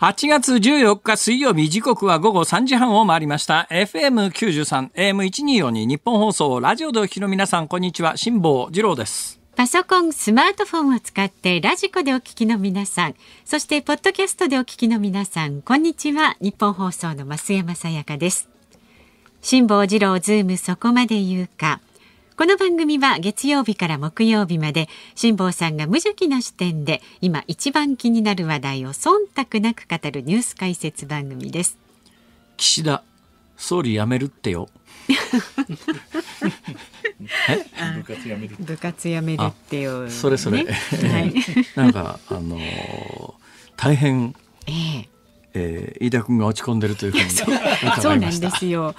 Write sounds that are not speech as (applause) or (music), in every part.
8月14日水曜日時刻は午後3時半を回りました。FM93、AM1242 日本放送、ラジオでお聞きの皆さん、こんにちは。辛坊二郎です。パソコン、スマートフォンを使ってラジコでお聞きの皆さん、そしてポッドキャストでお聞きの皆さん、こんにちは。日本放送の増山さやかです。辛坊二郎ズームそこまで言うか。この番組は月曜日から木曜日まで辛坊さんが無邪気な視点で今一番気になる話題を忖度なく語るニュース解説番組です岸田総理辞めるってよ (laughs) 部活やめる部活やめるってよ、ね、それそれ、はい、なんかあのー、大変、ええ、えー、飯田君が落ち込んでるというふうに (laughs) そうなんですよ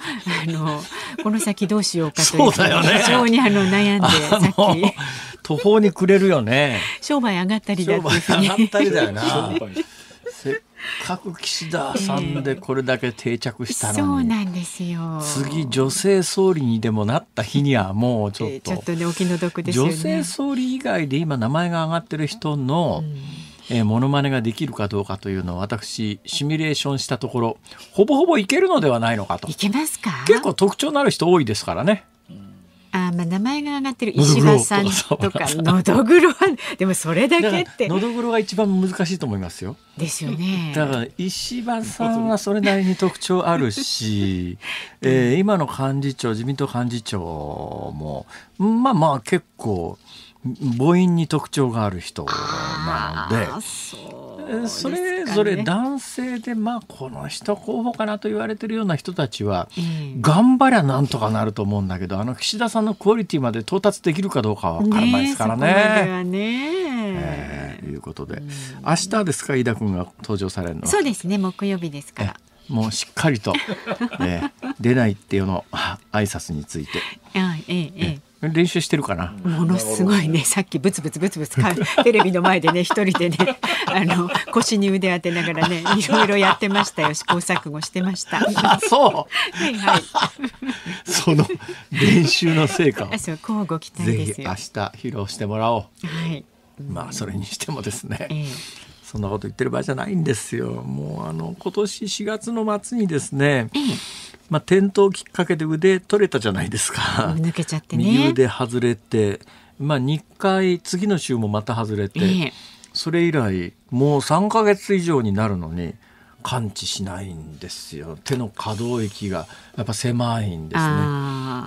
あのこの先どうしようかというう、ね、非常にあの悩んでさっき途方に暮れるよね商売上がったりだってい上がったりだよなせっかく岸田さんでこれだけ定着したのに、えー、そうなんですよ次女性総理にでもなった日にはもうちょっとえー、ちょっとね、お気の毒です、ね、女性総理以外で今名前が上がってる人の、うんえー、モノマネができるかどうかというのを私シミュレーションしたところほぼほぼいけるのではないのかといけますか結構特徴のある人多いですからね。あまあ名前が上がってる石破さんとかのどぐろはでもそれだけってのどぐろが一番難しいと思いますよ。ですよね。だから石破さんはそれなりに特徴あるし、(laughs) えー、今の幹事長自民党幹事長もまあまあ結構。母音に特徴がある人なのでそれぞれ男性で、まあ、この人候補かなと言われてるような人たちは、頑張りゃなんとかなると思うんだけどあの岸田さんのクオリティまで到達できるかどうかは分からないですからね。ねいうことで、明日ですか飯田君が登場されるのそうですね木曜日ですからもうしっかりと、え出ないっていうの挨拶について。(laughs) ええええ練習してるかな。ものすごいね、さっきブツブツブツブツテレビの前でね、一人でね、(laughs) あの腰に腕当てながらね、いろいろやってましたよ。試行錯誤してました。そう。は (laughs) いはい。(laughs) その練習の成果を。そう、うご期待ですよ。明日披露してもらおう。はい。まあそれにしてもですね。ええそんなこと言ってる場合じゃないんですよ。もうあの今年4月の末にですね、まあ、転倒きっかけで腕取れたじゃないですか。抜けちゃって、ね、右腕外れて、まあ、2回次の週もまた外れて、それ以来もう3か月以上になるのに。感知しないんですよ手の可動域がやっぱ狭いんですね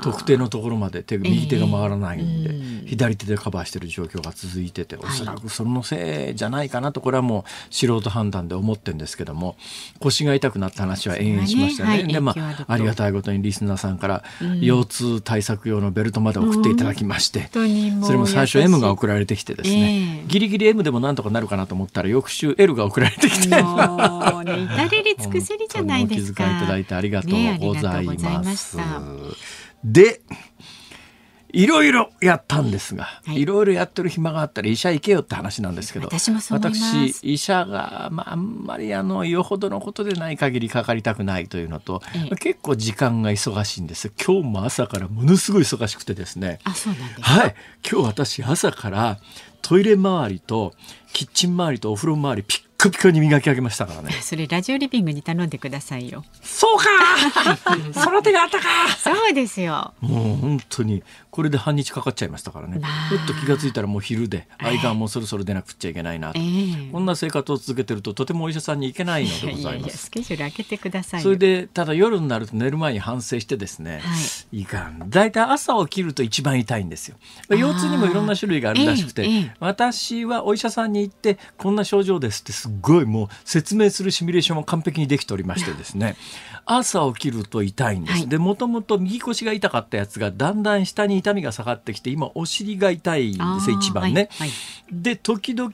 特定のところまで手右手が回らないんで、えー、左手でカバーしてる状況が続いてておそらくそのせいじゃないかなとこれはもう素人判断で思ってるんですけども腰が痛くなった話は延々しましたね、ねはい、でまあありがたいことにリスナーさんから腰痛対策用のベルトまで送っていただきまして、うん、それも最初 M が送られてきてですね、えー、ギリギリ M でもなんとかなるかなと思ったら翌週 L が送られてきて。至れり尽くせりじゃないですか。お気遣いいただいてありがとうございます。ね、で。いろいろやったんですが、はい、いろいろやってる暇があったら医者行けよって話なんですけど私医者が、まあ、あんまりあのよほどのことでない限りかかりたくないというのと、ええ、結構時間が忙しいんです今日も朝からものすごい忙しくてですねあそうなんですはい今日私朝からトイレ周りとキッチン周りとお風呂周りピッカピカに磨き上げましたからね (laughs) それラジオリビングに頼んでくださいよそうか (laughs) その手があったかそうですよもう本当にこれで半日かかっちゃいましたからねふっと気が付いたらもう昼で愛がもそろそろ出なくちゃいけないな、えー、こんな生活を続けてるととてもお医者さんに行けないのでございますそれでただ夜になると寝る前に反省してですね、はい、いかんだいい朝起きると一番痛いんですよ腰痛にもいろんな種類があるらしくて、えーえー、私はお医者さんに行ってこんな症状ですってすごいもう説明するシミュレーションも完璧にできておりましてですね朝起きると痛いんです、はい、でもともと右腰が痛かったやつがだんだん下に痛みが下がってきて今お尻が痛いんですよ一番ね。はいはい、で時々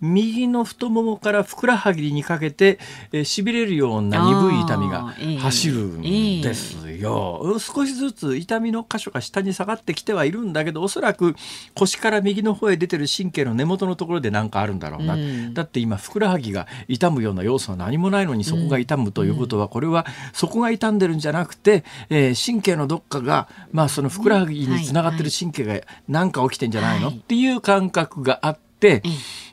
右の太ももからふくらはぎにかけてしび、えー、れるような鈍い痛みが走るんですよ、えーえー。少しずつ痛みの箇所が下に下がってきてはいるんだけどおそらく腰から右の方へ出てる神経の根元のところで何かあるんだろうな、うん、だって今ふくらはぎが痛むような要素は何もないのにそこが痛むということは、うん、これはそこが痛んでるんじゃなくて、えー、神経のどっかが、まあ、そのふくらはぎににつながってる神経が何か起きてんじゃないの、っていう感覚があって、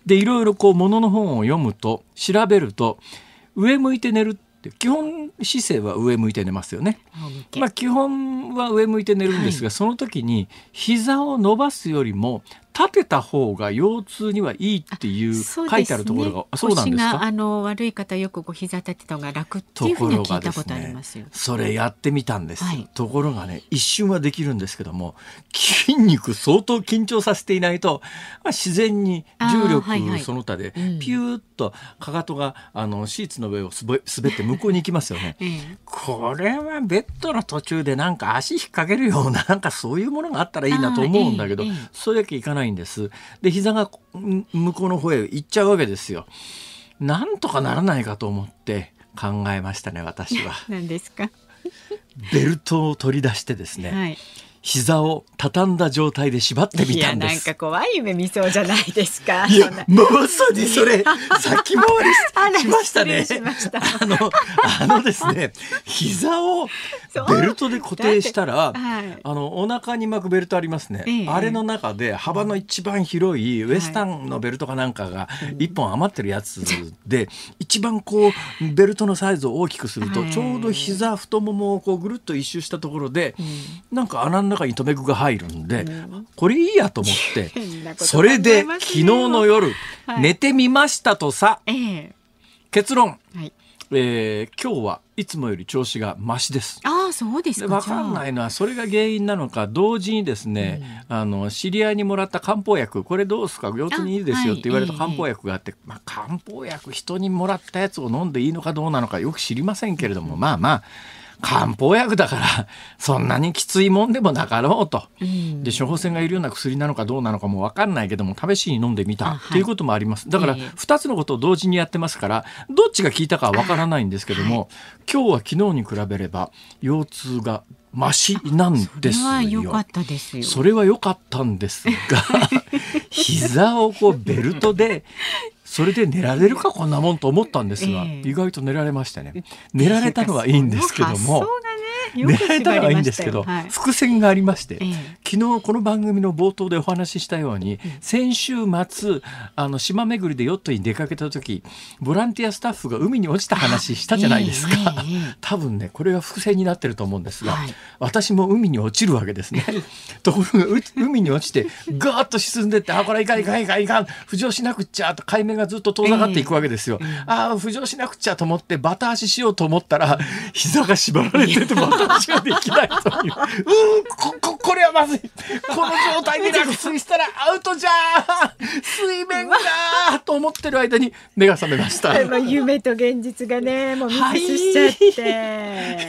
でいろいろこう物の本を読むと調べると上向いて寝るって基本姿勢は上向いて寝ますよね。まあ、基本は上向いて寝るんですが、その時に膝を伸ばすよりも立てた方が腰痛にはいいっていう書いてあるところが、ね、そうなんですかあの悪い方よくご膝立てた方が楽っていうふうに聞いたことありますよ、ね、それやってみたんです、はい、ところがね一瞬はできるんですけども筋肉相当緊張させていないと、まあ、自然に重力その他でピューッとかかとがあのシーツの上をすべ滑って向こうに行きますよね、う (laughs) ん、これはベッドの途中でなんか足引っ掛けるようななんかそういうものがあったらいいなと思うんだけど、いいいそれだけいかないないんです。で、膝が向こうの方へ行っちゃうわけですよ。なんとかならないかと思って考えましたね、私は。(laughs) 何ですか。(laughs) ベルトを取り出してですね。はい膝を畳んだ状態で縛ってみたんですなんか怖い夢見そうじゃないですかいやまさにそれ先回り (laughs) しましたねあのあのですね膝をベルトで固定したら、はい、あのお腹に巻くベルトありますね、ええ、あれの中で幅の一番広いウエスタンのベルトかなんかが一本余ってるやつで、一番こうベルトのサイズを大きくすると、ちょうど膝太ももをこうぐるっと一周したところで、なんか穴の中に留め具が入るんで、うん、これいいやと思って (laughs) それで昨日の夜、はい、寝てみましたとさ、えー、結論、はいえー、今日はいつもより調子がましです。あそうですか。わかんないのはそれが原因なのか同時にですね、うん、あの知り合いにもらった漢方薬これどうすか腰痛にいいですよって言われた漢方薬があって、はい、まあ漢方薬人にもらったやつを飲んでいいのかどうなのかよく知りませんけれども、うん、まあまあ。漢方薬だからそんなにきついもんでもなかろうと、うん、で処方箋がいるような薬なのかどうなのかもわかんないけども試しに飲んでみたっていうこともあります、はい、だから二つのことを同時にやってますからどっちが効いたかは分からないんですけども、はい、今日は昨日に比べれば腰痛がマシなんですよ。それは良かったですよ。それは良かったんですが、(laughs) 膝をこうベルトでそれで寝られるかこんなもんと思ったんですが、意外と寝られましたね寝られたのはいいんですけども狙えたらいいんですけど、はい、伏線がありまして、え昨日この番組の冒頭でお話ししたように、うん、先週末あの島巡りでヨットに出かけた時ボランティアスタッフが海に落ちた話したじゃないですか、え、多分ねこれが伏線になってると思うんですが、はい、私も海に落ちるわけですね (laughs) ところが海に落ちてガーッと沈んでってあこれいかんいかんいかんいかん浮上しなくっちゃと海面がずっと遠ざかっていくわけですよ、ああ浮上しなくっちゃと思ってバタ足しようと思ったら膝が縛られててバタ話ができないといううんこここれはまずいこの状態で落水したらアウトじゃー水面がと思ってる間に目が覚めました (laughs) 夢と現実がねもうミスしちゃって、は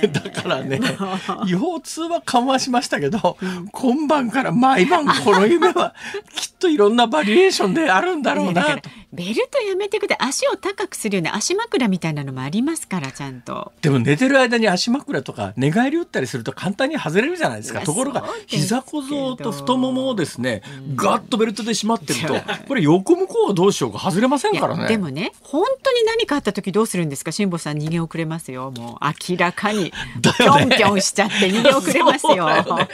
い、だからね (laughs) 腰痛は緩和しましたけど、今晩から毎晩この夢はきっといろんなバリエーションであるんだろうなと。ベルトやめてくだ足を高くするような足枕みたいなのもありますからちゃんとでも寝てる間に足枕とか寝返り打ったりすると簡単に外れるじゃないですかところが膝小僧と太ももをですねガッとベルトで締まってるとこれ横向こうはどうしようか外れませんからねでもね本当に何かあった時どうするんですか辛坊さん逃げ遅れますよもう明らかにぴょんぴょんしちゃって逃げ遅れますよね、なんか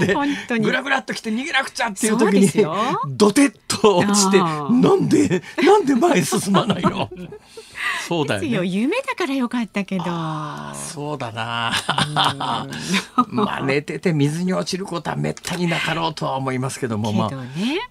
で、ね、グラグラっときて逃げなくちゃっていう時にドテッと落ちてなんでなんで前進まないのそうだよ,、ね、よ夢だからよかったけどそうだなまあ寝てて水に落ちることはめったになかろうとは思いますけども、ね、まあ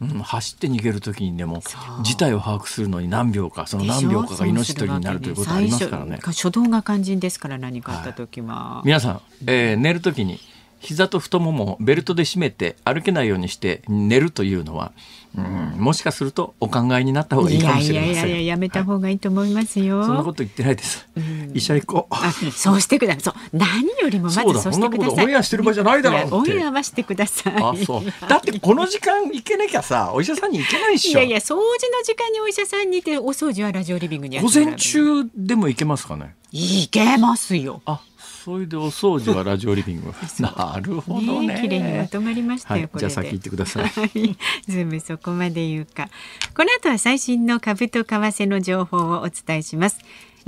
うん、走って逃げる時にでも事態を把握するのに何秒かその何秒かが命取りになるということありますからね初動が肝心ですから何かあった時は、はい、皆さん、えー、寝る時に膝と太ももをベルトで締めて歩けないようにして寝るというのはうん、もしかするとお考えになった方がいいかもしれません。いやいやいややめた方がいいと思いますよ。はい、そんなこと言ってないです。うん、医者行こう。あ、そうしてください。そう何よりもまずそうしてください。オンエアしてる場合じゃないだろうオンエアはしてください。あ、そう。だってこの時間行けなきゃさ、お医者さんに行けないっしょ。いやいや掃除の時間にお医者さんにいてお掃除はラジオリビングに。午前中でも行けますかね。行けますよ。あ、それでお掃除はラジオリビングなるほどね綺麗、ね、にまとまりましたよ、はい、これじゃ先行ってくださいズームそこまで言うかこの後は最新の株と為替の情報をお伝えします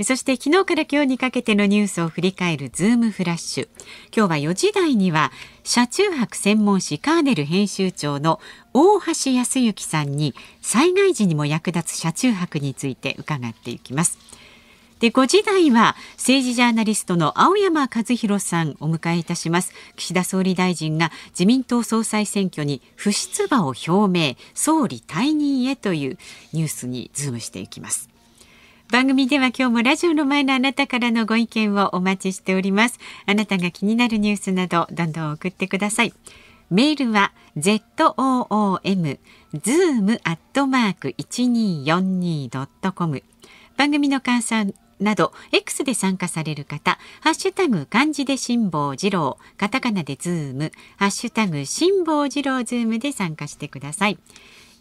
そして昨日から今日にかけてのニュースを振り返るズームフラッシュ。今日は4時台には車中泊専門誌カーネル編集長の大橋康之さんに災害時にも役立つ車中泊について伺っていきます。で5時台は政治ジャーナリストの青山和弘さんお迎えいたします岸田総理大臣が自民党総裁選挙に不出馬を表明総理退任へというニュースにズームしていきます番組では今日もラジオの前のあなたからのご意見をお待ちしておりますあなたが気になるニュースなどどんどん送ってくださいメールは zoom ズームアットマーク1 2 4 2ドットコム。番組の感想など X で参加される方「ハッシュタグ漢字で辛抱二郎」カタカナでズーム「ハッシュタグ辛抱二郎ズーム」で参加してください。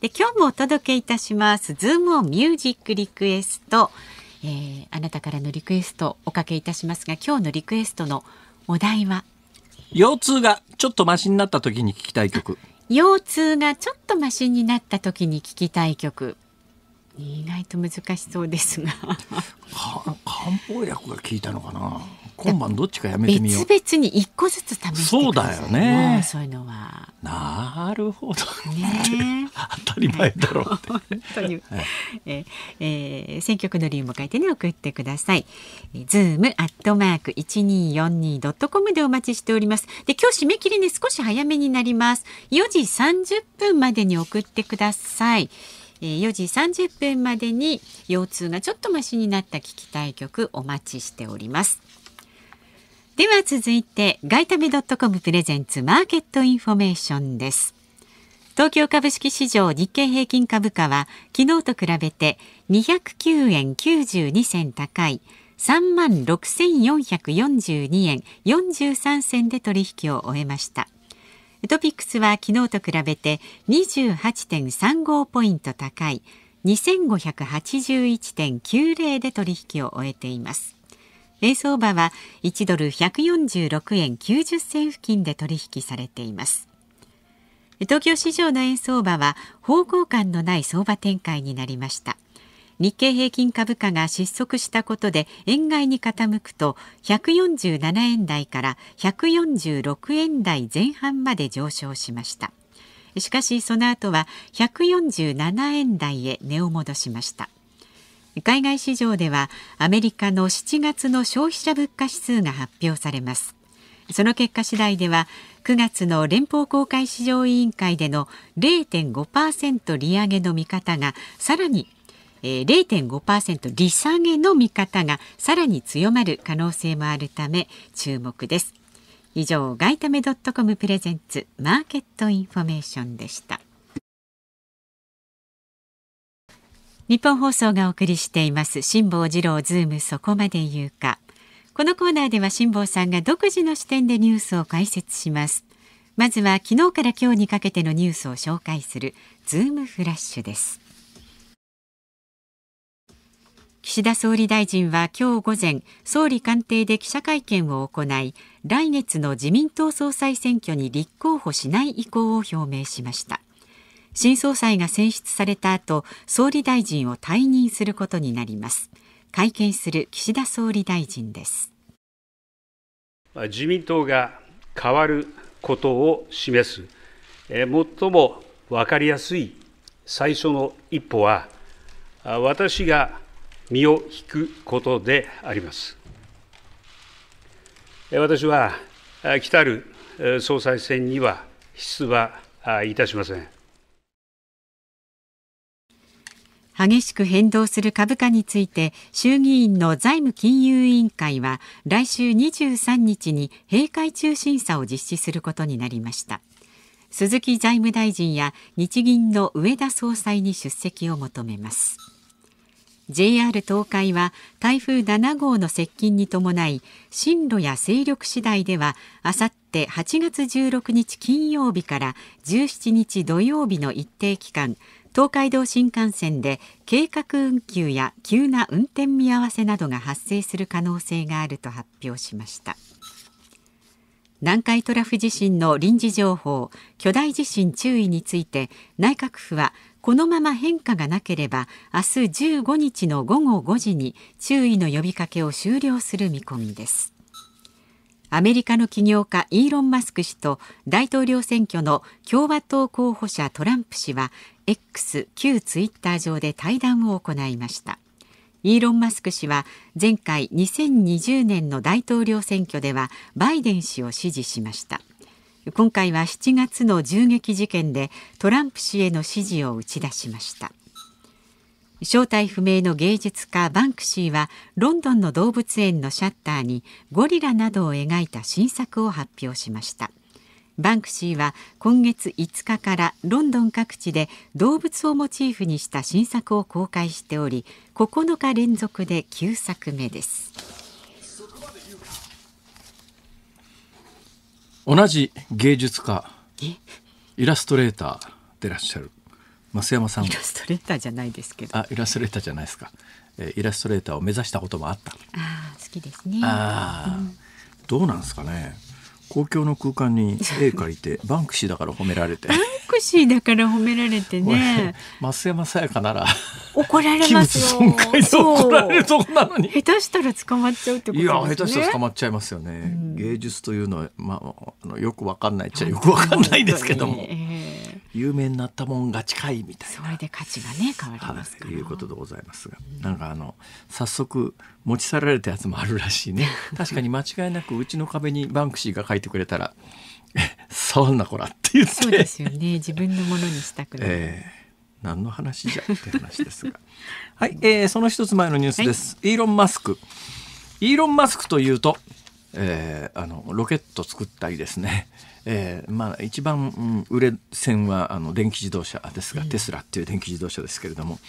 で今日もお届けいたします「ズームをミュージックリクエスト」えー、あなたからのリクエストおかけいたしますが今日のリクエストのお題は腰痛がちょっとマシになった時に聞きたい曲。腰痛がちょっとマシになった時に聞きたい曲意外と難しそうですが漢方薬が効いたのかな今晩どっちかやめてみよう別々に一個ずつ試してそうだよねそういうのはなるほどね当たり前だろう本当に、はいええー、選区の理由も書いてね送ってくださいズームアットマーク一二四二ドットコムでお待ちしておりますで今日締め切りね少し早めになります四時三十分までに送ってください。えー、4時30分までに腰痛がちょっとましになった聞きたい曲お待ちしております。では続いて、外為ドットコムプレゼンツマーケットインフォメーションです。東京株式市場日経平均株価は昨日と比べて209円92銭高い3万6442円43銭で取引を終えました。トピックスは昨日と比べて28.35ポイント高い2581.90で取引を終えています。円相場は1ドル146円90銭付近で取引されています。東京市場の円相場は方向感のない相場展開になりました。日経平均株価が失速したことで円買いに傾くと147円台から146円台前半まで上昇しましたしかしその後は147円台へ値を戻しました海外市場ではアメリカの7月の消費者物価指数が発表されますその結果次第では9月の連邦公開市場委員会での0.5%利上げの見方がさらにえー、0.5%利下げの見方がさらに強まる可能性もあるため注目です。以上、ガイタメドットコムプレゼンツマーケットインフォメーションでした。日本放送がお送りしています辛坊治郎ズームそこまで言うか。このコーナーでは辛坊さんが独自の視点でニュースを解説します。まずは昨日から今日にかけてのニュースを紹介するズームフラッシュです。岸田総理大臣は今日午前総理官邸で記者会見を行い来月の自民党総裁選挙に立候補しない意向を表明しました新総裁が選出された後総理大臣を退任することになります会見する岸田総理大臣です自民党が変わることを示す最も分かりやすい最初の一歩は私が身を引くことであります。私は来たる総裁選には出馬いたしません。激しく変動する株価について衆議院の財務金融委員会は来週23日に閉会中審査を実施することになりました鈴木財務大臣や日銀の上田総裁に出席を求めます JR 東海は台風7号の接近に伴い進路や勢力次第ではあさって8月16日金曜日から17日土曜日の一定期間東海道新幹線で計画運休や急な運転見合わせなどが発生する可能性があると発表しました南海トラフ地震の臨時情報巨大地震注意について内閣府はこのまま変化がなければ明日15日の午後5時に注意の呼びかけを終了する見込みですアメリカの起業家イーロン・マスク氏と大統領選挙の共和党候補者トランプ氏は X 旧ツイッター上で対談を行いましたイーロン・マスク氏は前回2020年の大統領選挙ではバイデン氏を支持しました今回は7月の銃撃事件でトランプ氏への支持を打ち出しました正体不明の芸術家バンクシーはロンドンの動物園のシャッターにゴリラなどを描いた新作を発表しましたバンクシーは今月5日からロンドン各地で動物をモチーフにした新作を公開しており9日連続で9作目です同じ芸術家イラストレーターでいらっしゃる増山さんイラストレーターじゃないですけどあイラストレーターじゃないですか、えー、イラストレーターを目指したこともあったあ好きですねあ、うん、どうなんですかね公共の空間に絵描いてバンクシーだから褒められてバンクシーだから褒められてね増山さやかなら怒られますよ損壊で怒られるとこなのに下手したら捕まっちゃうってこと、ね、いや下手したら捕まっちゃいますよね、うん、芸術というのはまああのよくわかんないっちゃよくわかんないですけども、えー有名になったもんが近いみたいなそれで価値がね変わりますから、はい、うことでございますが、うん、なんかあの早速持ち去られたやつもあるらしいね (laughs) 確かに間違いなくうちの壁にバンクシーが書いてくれたら「そ (laughs) んなこら」って言ってそうですよね自分のものにしたくない、(laughs) えー何の話じゃって話ですがはい、えー、その一つ前のニュースです、はい、イーロン・マスクイーロン・マスクというとえー、あのロケット作ったりですね、(laughs) えーまあ、一番、売れ線はあの電気自動車ですが、テスラっていう電気自動車ですけれども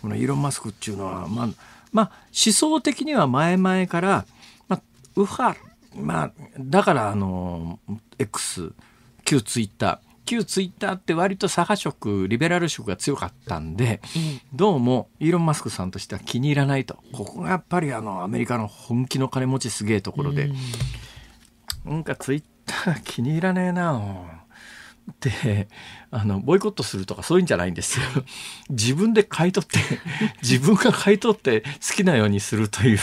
このイーロン・マスクっていうのは、まあまあ、思想的には前々から、まあ、右派、まあ、だからあの X 旧ツイッター旧ツイッターって割と左派色リベラル色が強かったんで、どうもイーロン・マスクさんとしては気に入らないとここがやっぱりあのアメリカの本気の金持ちすげえところで、なんかツイッター気に入らねえなってあのボイコットするとかそういうんじゃないんですよ自分で買い取って (laughs) 自分が買い取って好きなようにするという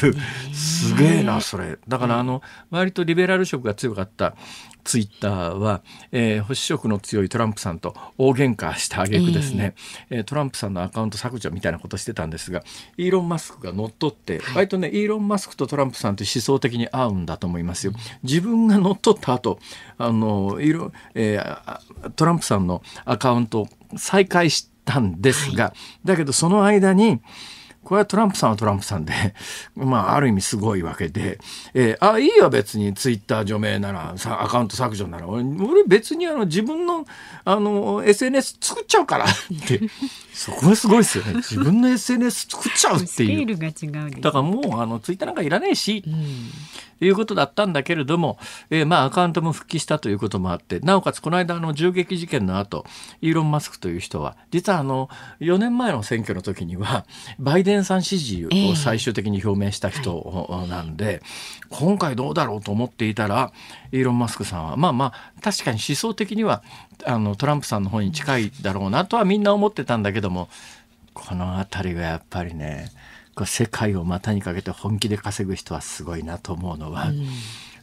すげえなそれだからあの割とリベラル色が強かったツイッターは、えー、保守色の強いトランプさんと大喧嘩した挙句ですね、えー、トランプさんのアカウント削除みたいなことしてたんですがイーロン・マスクが乗っ取って、はい、割とねイーロン・マスクとトランプさんって思想的に合うんだと思いますよ。自分が乗っ取った後あのイーロ、えー、トランプさんのアカウントを再開したんですが、はい、だけどその間にこれはトランプさんはトランプさんで、(laughs) まあ、ある意味すごいわけで、えー、あ、いいよ、別に、ツイッター除名なら、さアカウント削除なら、俺、別にあの自分のあの SNS 作っちゃうからってそこはすごいですよね。(laughs) 自分の SNS 作っちゃうっていう。うだからもうあのツイッターなんかいらねえし、うん、いうことだったんだけれども、えー、まあアカウントも復帰したということもあって、なおかつこの間の銃撃事件の後、イーロン・マスクという人は、実はあの4年前の選挙の時には、バイデンさん支持を最終的に表明した人なんで、えーはい、今回どうだろうと思っていたら、イーロン・マスクさんはまあまあ確かに思想的にはあのトランプさんの方に近いだろうなとはみんな思ってたんだけどもこの辺りがやっぱりね世界を股にかけて本気で稼ぐ人はすごいなと思うのは。うん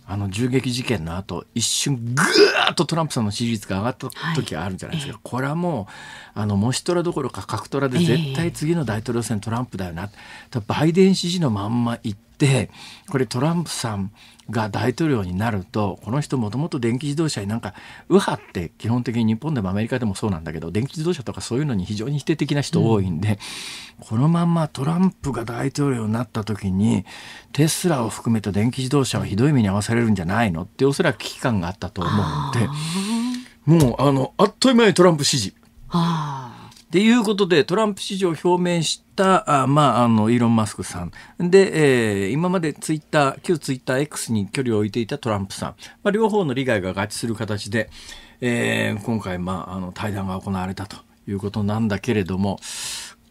あの銃撃事件の後一瞬ぐーっとトランプさんの支持率が上がった時があるんじゃないですか、はい、これはもうあのもし虎どころか角トラで絶対次の大統領選トランプだよな、えー、バイデン支持のまんまいってでこれトランプさんが大統領になるとこの人もともと電気自動車になんか右派って基本的に日本でもアメリカでもそうなんだけど電気自動車とかそういうのに非常に否定的な人多いんで、うん、このまんまトランプが大統領になった時にテスラを含めた電気自動車はひどい目に遭わされるんじゃないのっておそらく危機感があったと思うのでもうあのあっという間にトランプ支持。はあということで、トランプ支持を表明した、あまあ、あの、イーロン・マスクさん。で、えー、今までツイッター、旧ツイッター X に距離を置いていたトランプさん。まあ、両方の利害が合致する形で、えー、今回、まあ、あの、対談が行われたということなんだけれども、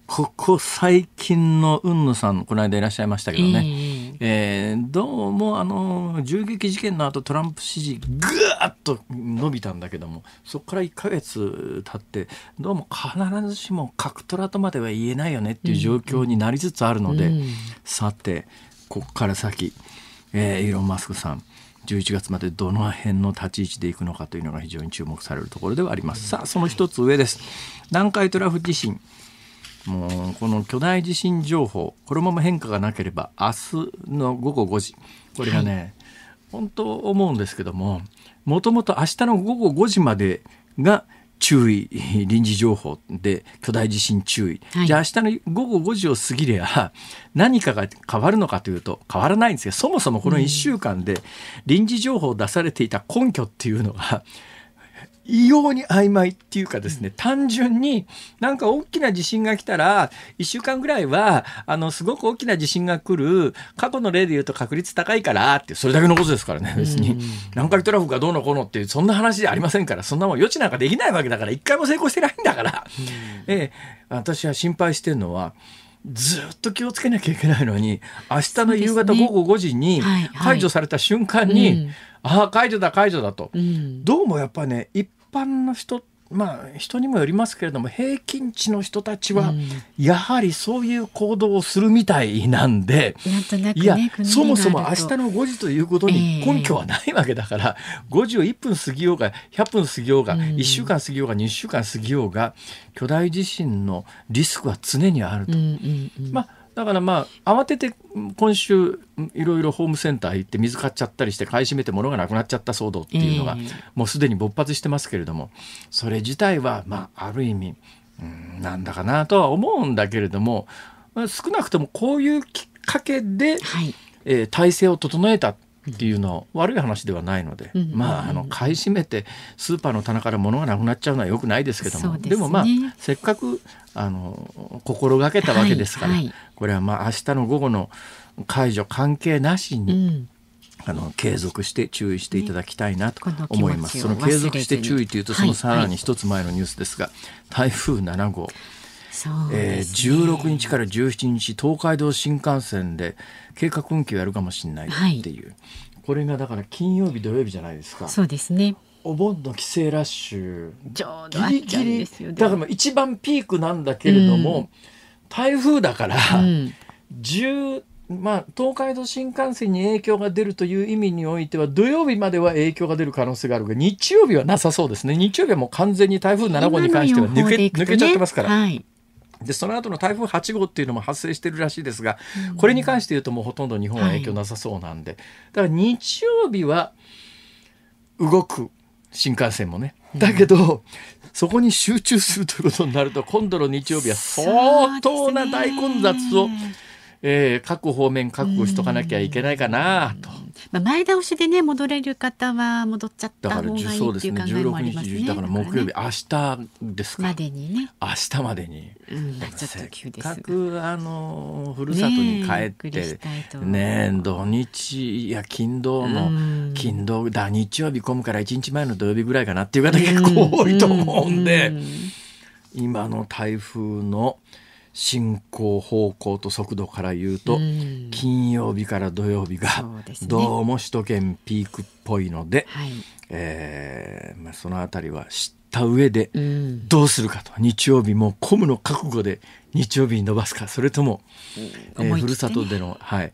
ここ最近の海野さん、この間いらっしゃいましたけどね。えーえー、どうもあの銃撃事件の後トランプ支持ぐーっと伸びたんだけどもそこから1か月経ってどうも必ずしも角虎とまでは言えないよねっていう状況になりつつあるので、うんうん、さてここから先、えー、イーロン・マスクさん11月までどの辺の立ち位置でいくのかというのが非常に注目されるところではあります。さあ、その一つ上です。南海トラフ地震、もうこの巨大地震情報このまま変化がなければ明日の午後5時これがね、はい、本当思うんですけどももともと明日の午後5時までが注意臨時情報で巨大地震注意、はい、じゃあ明日の午後5時を過ぎれば何かが変わるのかというと変わらないんですど、そもそもこの1週間で臨時情報を出されていた根拠っていうのが、うん異様に曖昧っていうかですね、単純になんか大きな地震が来たら、1週間ぐらいは、あの、すごく大きな地震が来る、過去の例で言うと確率高いからって、それだけのことですからね、別に。南海トラフがどうのこうのっていう、そんな話じゃありませんから、そんなもん予知なんかできないわけだから、一回も成功してないんだから。ええ、私は心配してるのは、ずっと気をつけなきゃいけないのに明日の夕方午後5時に解除された瞬間に、ねはいはい、ああ解除だ解除だと、うん、どうもやっぱね一般の人まあ人にもよりますけれども平均値の人たちはやはりそういう行動をするみたいなんで、うん、いやそもそも明日の5時ということに根拠はないわけだから、えー、5時を1分過ぎようが100分過ぎようが、1週間過ぎようが2週間過ぎようが巨大地震のリスクは常にあると。うんうんうん、まあだからまあ慌てて今週いろいろホームセンター行って水買っちゃったりして買い占めて物がなくなっちゃった騒動っていうのがもうすでに勃発してますけれどもそれ自体はまあある意味うんなんだかなとは思うんだけれども少なくともこういうきっかけで、はいえ体制を整えたっていうのは悪い話ではないので、うん、まああの買い占めてスーパーの棚から物がなくなっちゃうのはよくないですけどもで、ね,、もまあせっかくあの心がけたわけですから、はいはい、これはまあ明日の午後の解除関係なしに、うんあの継続して注意していただきたいなと思います。ね、その継続して注意というと、そのさらに一つ前のニュースですが、はいはい、台風7号、ねえー、16日から17日、東海道新幹線で計画運休やるかもしれないっていう、はい、これがだから金曜日土曜日じゃないですかそうですねお盆の帰省ラッシュちょうどギリギリだから一番ピークなんだけれども、うん、台風だから、うん、10まあ、東海道新幹線に影響が出るという意味においては土曜日までは影響が出る可能性があるが日曜日はなさそうですね日曜日はもう完全に台風7号に関しては抜けね、抜けちゃってますから。はいでその後の台風8号っていうのも発生してるらしいですが、うん、これに関して言うともうほとんど日本は影響なさそうなんで、はい、だから日曜日は動く新幹線もねだけど、そこに集中するということになると今度の日曜日は相当な大混雑を、えー、各方面覚悟しとかなきゃいけないかなと。まあ、前倒しでね戻れる方は戻っちゃった方がいいっていう考えもありますね。だから木曜日、ね、明日ですか。までにね。明日までに。うん、ちょっと急です。せっかくあの故郷に帰ってね土日や金土の金土だ日曜日込むから一日前の土曜日ぐらいかなっていう方結構多いと思うんで、うんうん、今の台風の。うん進行方向と速度から言うと、うん、金曜日から土曜日が、どうも首都圏ピークっぽいので、はい、えー、まあ、その辺りは知った上でどうするかと、うん、日曜日も混むの覚悟で日曜日に伸ばすかそれとも、えーね、ふるさとでの、はい、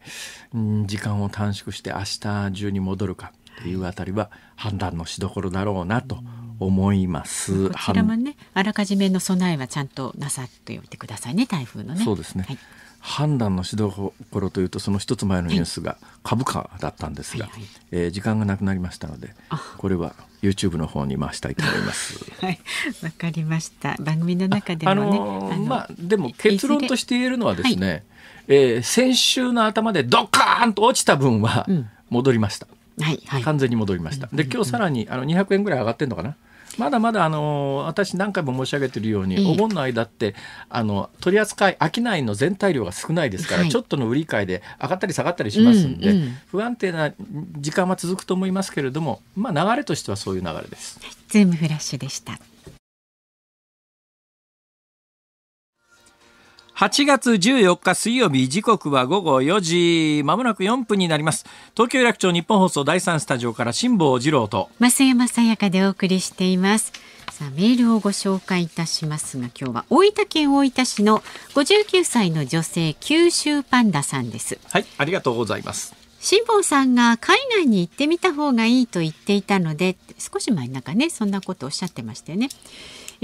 時間を短縮して明日中に戻るかっていうあたりは判断のしどころだろうなと。うん思います、こちらもねあらかじめの備えはちゃんとなさっておいてくださいね台風のねそうですね、はい、判断の指導ころというとその一つ前のニュースが株価だったんですが、はいえー、時間がなくなりましたのでこれは YouTube の方に回したいと思います。(laughs) はい、わかりました。番組の中でもね、あのー、あのまあでも結論として言えるのはですね、はい、えー、先週の頭でドカーンと落ちた分は戻りました。うん、はい、はい、完全に戻りました。で今日さらにあの200円ぐらい上がってるのかな。まだまだあの私何回も申し上げているように、お盆の間ってあの取り扱い商いの全体量が少ないですから、はい、ちょっとの売り買いで上がったり下がったりしますんで、うんうん、不安定な時間は続くと思いますけれども、まあ、流れとしてはそういう流れです。全部フラッシュでした8月14日水曜日時刻は午後4時まもなく4分になります東京楽町日本放送第3スタジオから辛坊治郎と増山さやかでお送りしていますさあメールをご紹介いたしますが今日は大分県大分市の59歳の女性九州パンダさんですはいありがとうございます辛坊さんが海外に行ってみた方がいいと言っていたので少し前なんかねそんなことをおっしゃってましたよね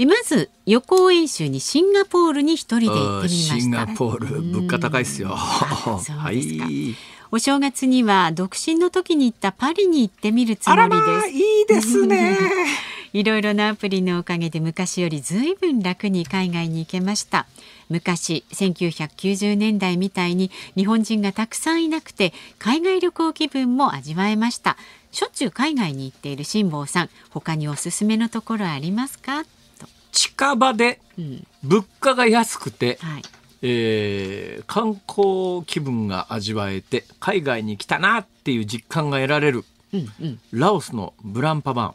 まず予行演習にシンガポールに一人で行ってみましたシンガポール物価高い (laughs) ですよ、はい、お正月には独身の時に行ったパリに行ってみるつもりです、まあ、いいですね (laughs) いろいろなアプリのおかげで昔よりずいぶん楽に海外に行けました昔1990年代みたいに日本人がたくさんいなくて海外旅行気分も味わえましたしょっちゅう海外に行っている辛坊さん他におすすめのところありますか近場で物価が安くて、はい、えー、観光気分が味わえて海外に来たなっていう実感が得られる、うんうん、ラオスのブランパバン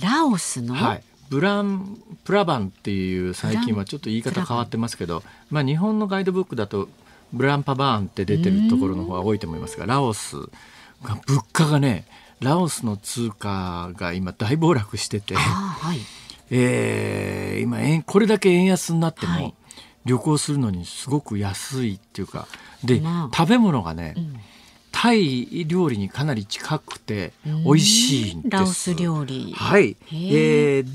ラオスの、はい、ブランプラバンっていう最近はちょっと言い方変わってますけど、まあ、日本のガイドブックだとブランパバーンって出てるところの方が多いと思いますがラオスが物価がねラオスの通貨が今大暴落してて、はい、えー、今円これだけ円安になっても、はい、旅行するのにすごく安いっていうかで、まあ、食べ物がね、うん、タイ料理にかなり近くて美味しいんです。ラオス料理。はい。えー、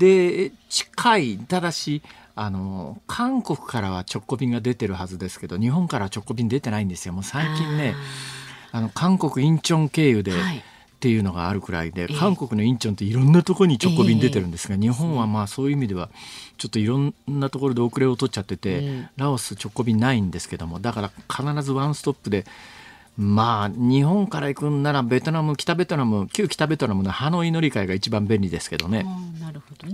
で近いただしあの韓国からは直行便が出てるはずですけど日本から直行便出てないんですよ。もう最近ねあの韓国インチョン経由で、はい、っていうのがあるくらいで、韓国のインチョンっていろんなところに直行便出てるんですが、日本はまあそういう意味ではちょっといろんなところで遅れを取っちゃってて、ラオス直行便ないんですけどもだから必ずワンストップで。まあ、日本から行くんならベトナム北ベトナム旧北ベトナムのハノイ乗り換えが一番便利ですけどね、ね、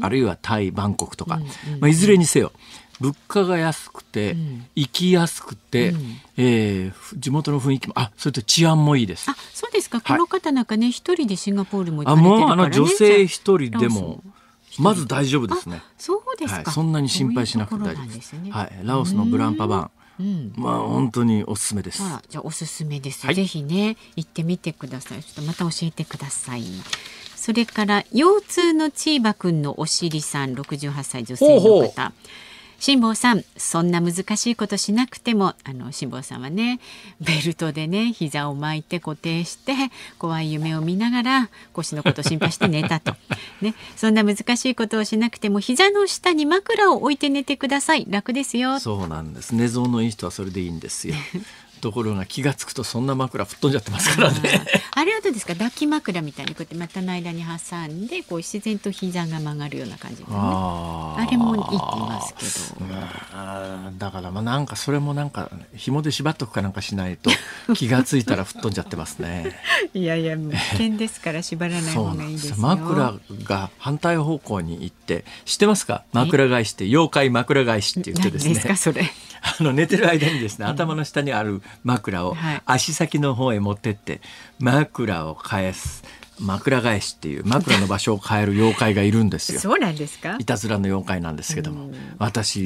あるいはタイバンコクとか、うんうんうん、まあ、いずれにせよ、物価が安くて、うん、行きやすくて、うん、えー、地元の雰囲気もあそれと治安もいいですあそうですか、この方なんかね一、人でシンガポールも行かれてるから、ね、あもうあの女性一人でもまず大丈夫ですねそうですか、はい、そんなに心配しなくて大丈夫です、ね、はい、ラオスのブランパ版うん、まあ本当におすすめです。じゃおすすめです、はい。ぜひね行ってみてください。ちょっとまた教えてください。それから腰痛のチーバくんのお尻さん、68歳女性の方。ほうほう辛坊さんそんな難しいことしなくてもあの辛坊さんはねベルトでね膝を巻いて固定して怖い夢を見ながら腰のことを心配して寝たと (laughs) ねそんな難しいことをしなくても膝の下に枕を置いて寝てください楽ですよそうなんです寝相のいい人はそれでいいんですよ (laughs) ところが気が付くとそんな枕吹っ飛んじゃってますからね。あれはどうですか抱き枕みたいにこうやってまたの間に挟んでこう自然と膝が曲がるような感じでねあれもいいって言いますけど、うん、だからまあなんかそれもなんか紐で縛っとくかなんかしないと (laughs) 気が付いたら吹っ飛んじゃってますねいやいや危険ですから縛らない方がいいです枕が反対方向に行って知ってますか枕返しって妖怪枕返しって言ってですね (laughs) あの寝てる間にですね頭の下にある枕を足先の方へ持ってって枕を返す枕返しっていう枕の場所を変える妖怪がいるんですよ。(laughs) そうなんですか。いたずらの妖怪なんですけども、私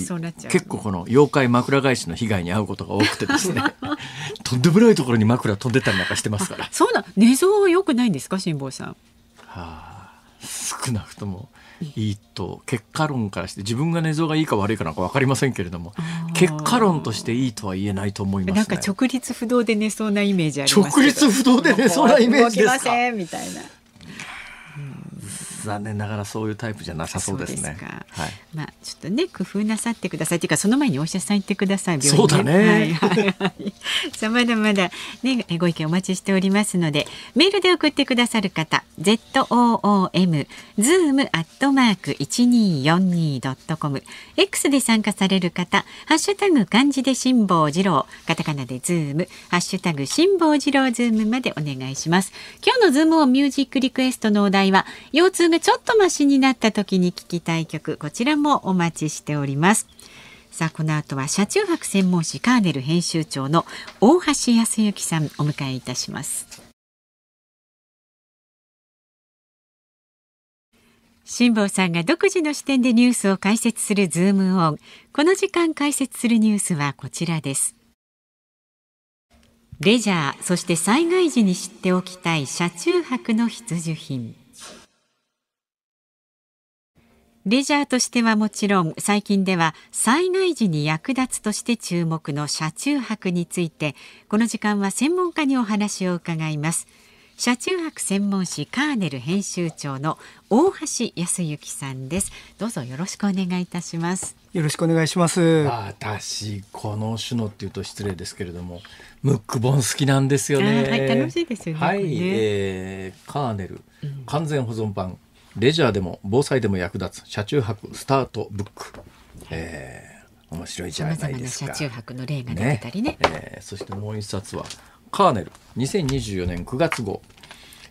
結構この妖怪枕返しの被害に遭うことが多くてですね、(laughs) とんでもないところに枕飛んでたりなんかしてますから。そうな寝相良くないんですか、辛坊さん。はあ、少なくともいいと結果論からして自分が寝相がいいか悪いかなんか分かりませんけれども結果論としていいとは言えないと思います、ね、なんか直立不動で寝そうなイメージあります直立不動で寝そうなイメージですかみたいな残念ながらそういうタイプじゃなさそうですね。すはい、まあちょっとね工夫なさってくださいというかその前にお医者さん行ってください。病院そうだね。はい、はい、さ (laughs) あまだまだねご意見お待ちしておりますのでメールで送ってくださる方 z o o m zoom アットマーク一二四二ドットコム x で参加される方ハッシュタグ漢字で辛抱二郎カタカナでズームハッシュタグ辛抱二郎ズームまでお願いします。今日のズームをミュージックリクエストのお題は腰痛ががちょっとマシになった時に聞きたい曲こちらもお待ちしておりますさあこの後は車中泊専門誌カーネル編集長の大橋康之さんお迎えいたします辛坊さんが独自の視点でニュースを解説するズームオンこの時間解説するニュースはこちらですレジャーそして災害時に知っておきたい車中泊の必需品レジャーとしてはもちろん最近では災害時に役立つとして注目の車中泊についてこの時間は専門家にお話を伺います車中泊専門誌カーネル編集長の大橋康之さんですどうぞよろしくお願いいたしますよろしくお願いします私この種のっていうと失礼ですけれどもムック本好きなんですよねはい楽しいですよねはい、えー、カーネル完全保存版、うんレジャーでも防災でも役立つ車中泊スタートブック。えー、面白いじゃないですか。車中泊の例が出てたりね。ねえー、そしてもう一冊はカーネル2024年9月号。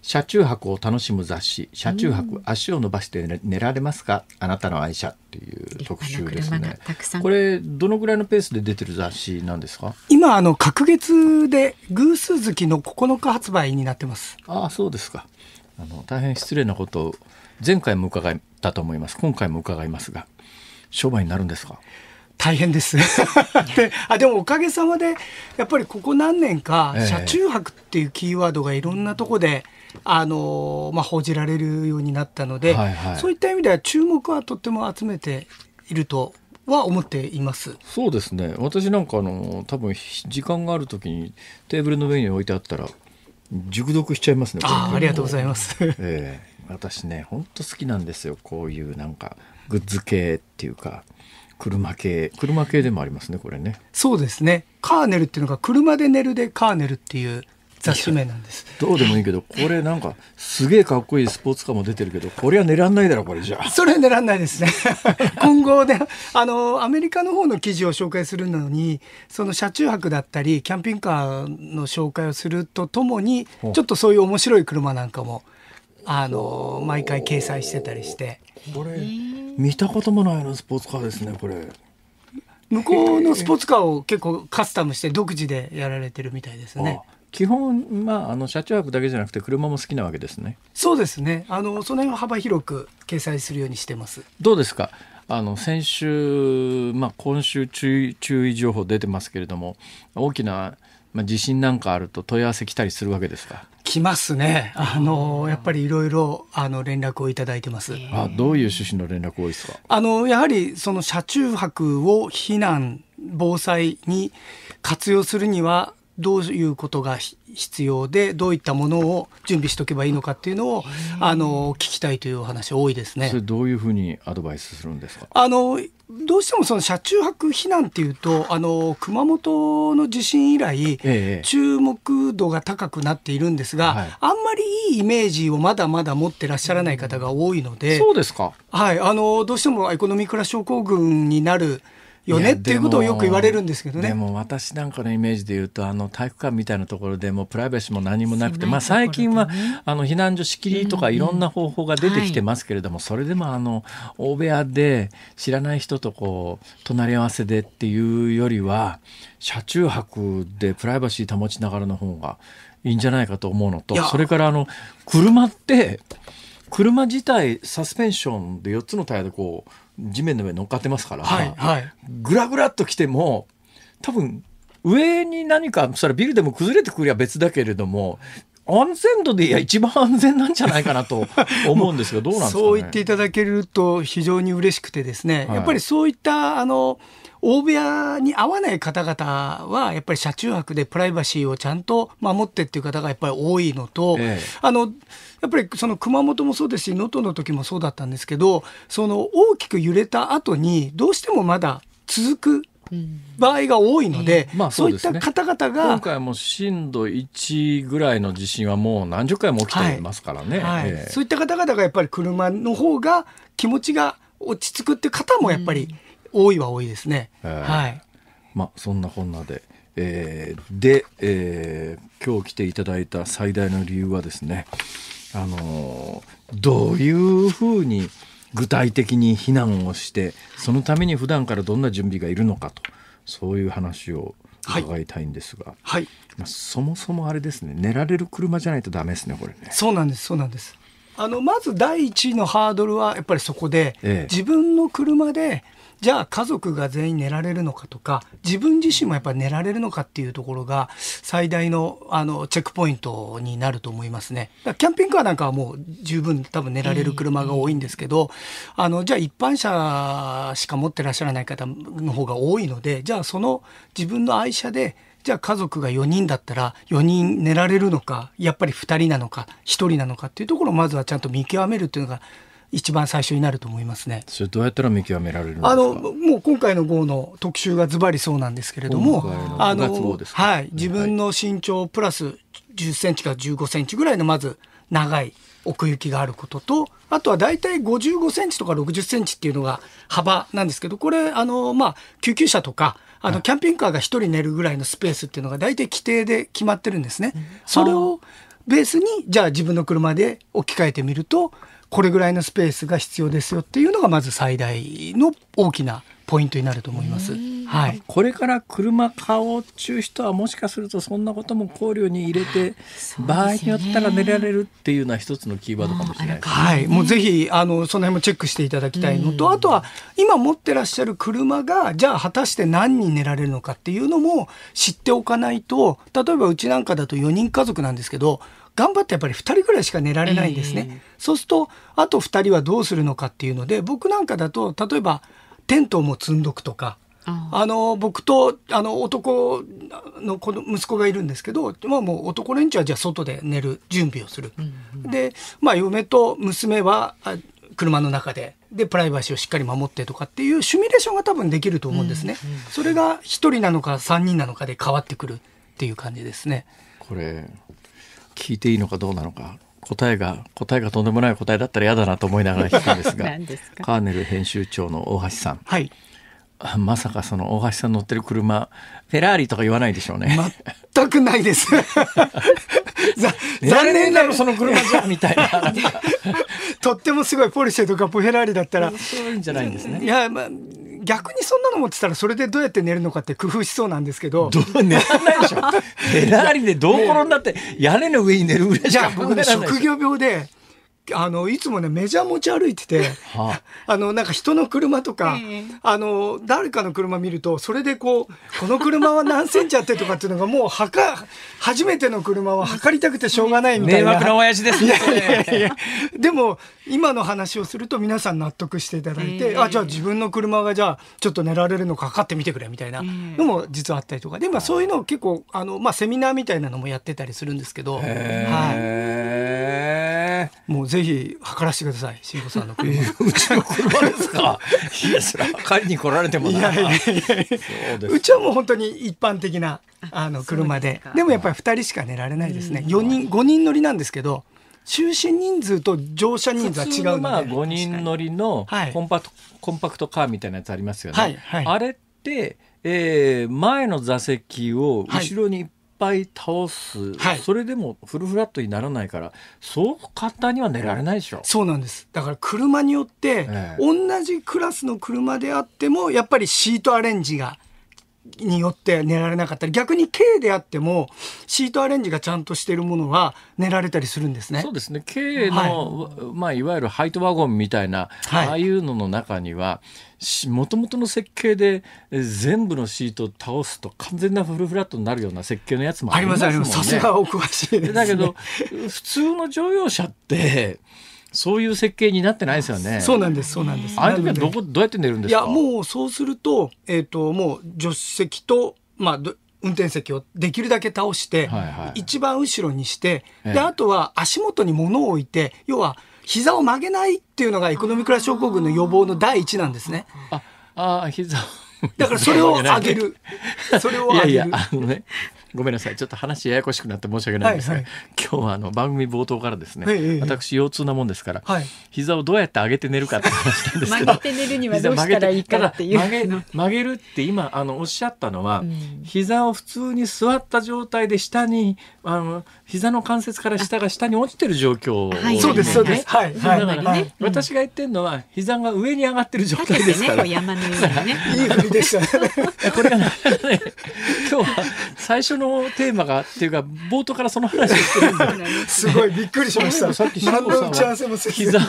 車中泊を楽しむ雑誌「車中泊、足を伸ばして寝られますかあなたの愛車」っていう特集ですねこれどのぐらいのペースで出てる雑誌なんですか今あの隔月で偶数月の9日発売になってますああそうですかあの大変失礼なこと前回も伺ったと思います今回も伺いますが商売になるんですか大変です (laughs) であでもおかげさまでやっぱりここ何年か、車中泊っていうキーワードがいろんなとこで、あのまあ、報じられるようになったので、はいはい、そういった意味では注目はとっても集めているとは思っていますそうですね私なんかあの多分時間がある時にテーブルの上に置いてあったら熟読しちゃいますねあありがとうございます、ええ私ねほんと好きなんですよこういうなんかグッズ系っていうか車系車系でもありますねこれねそうですねカーネルっていうのが車で寝るでカーネルっていう雑誌名なんですどうでもいいけどこれなんかすげえかっこいいスポーツカーも出てるけどこれは狙んないだろこれじゃそれは狙んないですね (laughs) 今後で、ね、あのアメリカの方の記事を紹介するのにその車中泊だったりキャンピングカーの紹介をするとともにちょっとそういう面白い車なんかもあの毎回掲載してたりしてこれ見たこともないのスポーツカーですねこれ向こうのスポーツカーを結構カスタムして独自でやられてるみたいですね基本、まあ、あの車中泊だけじゃなくて車も好きなわけですねそうですねあのその辺は幅広く掲載するようにしてますどうですかあの先週、まあ、今週注意注意情報出てますけれども大きな、まあ、地震なんかあると問い合わせ来たりするわけですか来ますね。あのやっぱりいろいろあの連絡をいただいてます。あどういう趣旨の連絡多いですか。あのやはりその車中泊を避難防災に活用するにはどういうことが必要でどういったものを準備しておけばいいのかっていうのをあの聞きたいというお話多いですね。それどういうふうにアドバイスするんですか。あのどうしてもその車中泊避難っていうとあの熊本の地震以来、注目度が高くなっているんですが、はい、あんまりいいイメージをまだまだ持ってらっしゃらない方が多いのでそうですか、はい、あのどうしてもエコノミークラス症候群になるよねっていうことをよく言われるんですけどねでも私なんかのイメージで言うとあの体育館みたいなところでもプライバシーも何もなくて、ね、まあ、最近はあの避難所仕切りとかいろんな方法が出てきてますけれども、うんうんそれでもあの大部屋で知らない人とこう隣り合わせでっていうよりは車中泊でプライバシー保ちながらの方がいいんじゃないかと思うのとそれからあの車って車自体サスペンションで4つのタイヤでこう地面の上に乗っかってますから、はいはい、ぐらぐらっと来ても多分上に何かそれビルでも崩れてくるゃ別だけれども安全度でいや一番安全なんじゃないかなと (laughs) 思うんですがどうなんですか、ね、そう言っていただけると非常に嬉しくてですね、はい、やっぱりそういったあの大部屋に合わない方々はやっぱり車中泊でプライバシーをちゃんと守ってっていう方がやっぱり多いのと、ええ、あのやっぱりその熊本もそうですし能登の時もそうだったんですけどその大きく揺れた後にどうしてもまだ続く場合が多いので、まあそう、ね、そういった方々が今回も震度1ぐらいの地震はもう何十回も起きてますからね、はいはい、そういった方々がやっぱり車の方が気持ちが落ち着くっていう方もやっぱり多いは多いですね。はい、まあ、そんなこんなで、えー、で、えー、今日来ていただいた最大の理由はですね、あのー、どういうふうに具体的に避難をしてそのために普段からどんな準備がいるのかとそういう話を伺いたいんですが、はい、まあ、そもそもあれですね寝られる車じゃないとダメですねこれね。そうなんですそうなんですあのまず第一のハードルはやっぱりそこで、ええ、自分の車でじゃあ家族が全員寝られるのかとか自分自身もやっぱり寝られるのかっていうところが最大のあのチェックポイントになると思いますね。キャンピングカーなんかはもう十分多分寝られる車が多いんですけど、あのじゃあ一般車しか持ってらっしゃらない方の方が多いのでじゃあその自分の愛車でじゃあ家族が4人だったら4人寝られるのかやっぱり2人なのか1人なのかっていうところをまずはちゃんと見極めるっていうのが一番最初になると思いますね。それどうやったら見極められるあのもう今回の号の特集がズバリそうなんですけれども、あの、はい、自分の身長プラス10センチから15センチぐらいのまず長い奥行きがあることと、あとはだい大体55センチとか60センチっていうのが幅なんですけど、これ、あの、まあ、救急車とか、あの、キャンピングカーが1人寝るぐらいのスペースっていうのが大体規定で決まってるんですね。それをベースに、じゃあ自分の車で置き換えてみると、これぐらいのスペースが必要ですよっていうのがまず最大の大きなポイントになると思います。はい、これから車買おう中人はもしかするとそんなことも考慮に入れて、ね、場合によったら寝られるっていうのは一つのキーワードかもしれない、ね、はい、もうぜひあのその辺もチェックしていただきたいのと、あとは今持ってらっしゃる車がじゃあ果たして何人寝られるのかっていうのも知っておかないと、例えばうちなんかだと4人家族なんですけど、頑張ってやっぱり2人ぐらいしか寝られないんですね、えー、そうするとあと2人はどうするのかっていうので僕なんかだと例えばテントも積んどくとかあの僕とあの男の子の息子がいるんですけど、まあ、もう男の園はじゃあ外で寝る準備をする、うんうん、で、まあ、嫁と娘は車の中ででプライバシーをしっかり守ってとかっていうシミュレーションが多分できると思うんですね、うんうん、それが1人なのか3人なのかで変わってくるっていう感じですね。これ聞いていいのかどうなのか答えが答えがとんでもない答えだったら嫌だなと思いながら聞いたんですが (laughs) カーネル編集長の大橋さん、はい、まさかその大橋さん乗ってる車フェラーリとか言わないでしょうね全くないです (laughs) 残念なのその車じゃみたいな (laughs) とってもすごいポルシェとかフェラーリだったらそういうんじゃないんですねいや、まあ逆にそんなの持ってたらそれでどうやって寝るのかって工夫しそうなんですけどどう寝らないでしょ (laughs) 寝らりでどう転んだって屋根の上に寝るぐらいじゃあ僕ね職業病であのいつもねメジャー持ち歩いてて、はあ、(laughs) あのなんか人の車とか、えあの誰かの車見るとそれでこうこの車は何センチあってとかっていうのがもうはか初めての車は測りたくてしょうがないみたいな (laughs) 迷惑な親父ですねいやいやいやでも今の話をすると皆さん納得していただいて、えー、あじゃあ自分の車がじゃあちょっと寝られるのか測ってみてくれみたいなのも実はあったりとかで、まあ、そういうのを結構あの、まあ、セミナーみたいなのもやってたりするんですけど。はいもうぜひ測らせてください慎吾さんの車うちの車ですか (laughs) いやそれ測りに来られてもなうちはもう本当に一般的なあの車ででもやっぱり二人しか寝られないですね、四人五人乗りなんですけど中心人数と乗車人数は違うのでまあ5人乗りのコンパ,、コンパクトカーみたいなやつありますよね、はいはい、あれって、えー、前の座席を後ろにい敗倒す、はい、それでもフルフラットにならないからそう簡単には寝られないでしょそうなんですだから車によって、えー、同じクラスの車であってもやっぱりシートアレンジがによって寝られなかったり逆に K であってもシートアレンジがちゃんとしてるものは寝られたりするんですね。そうですね K の、はいまあ、いわゆるハイトワゴンみたいな、はい、ああいうのの中にはもともとの設計で全部のシートを倒すと完全なフルフラットになるような設計のやつもありますもんね。ありますさすがお詳しいです、ね、だけど普通の乗用車ってそういう設計になってないですよね。そうなんです、そうなんです。あれはどこ、どうやって寝るんですか。いや、もうそうすると、えっ、ー、と、もう助手席と、まあ、運転席をできるだけ倒して、はいはい、一番後ろにして、ええ、であとは足元に物を置いて要は膝を曲げないっていうのがエコノミークラス症候群の予防の第一なんですね。ああ膝だからそれを上げる。(laughs) それを上げる。いやいや、あのね、ごめんなさいちょっと話ややこしくなって申し訳ないんですが、はいはい、今日はあの番組冒頭からですね、はいはい、私腰痛なもんですから、はい、膝をどうやって上げて寝るかって話したんですけど (laughs) 曲げて寝るにはどうしたらいいかっていう曲げ曲げるって今あのおっしゃったのは、うん、膝を普通に座った状態で下にあの膝の関節から下が下に落ちてる状況、ねはい、そうですそうです、はい、だから、はい、私が言ってるのは膝が上に上がってる状態ですから、ね、山のようにね (laughs) いい振りでした (laughs) これが、ね、今日は最初のテーマがっていうか冒頭からその話をしてるんだ (laughs) すごいびっくりしましたさっき打ち合わせもせず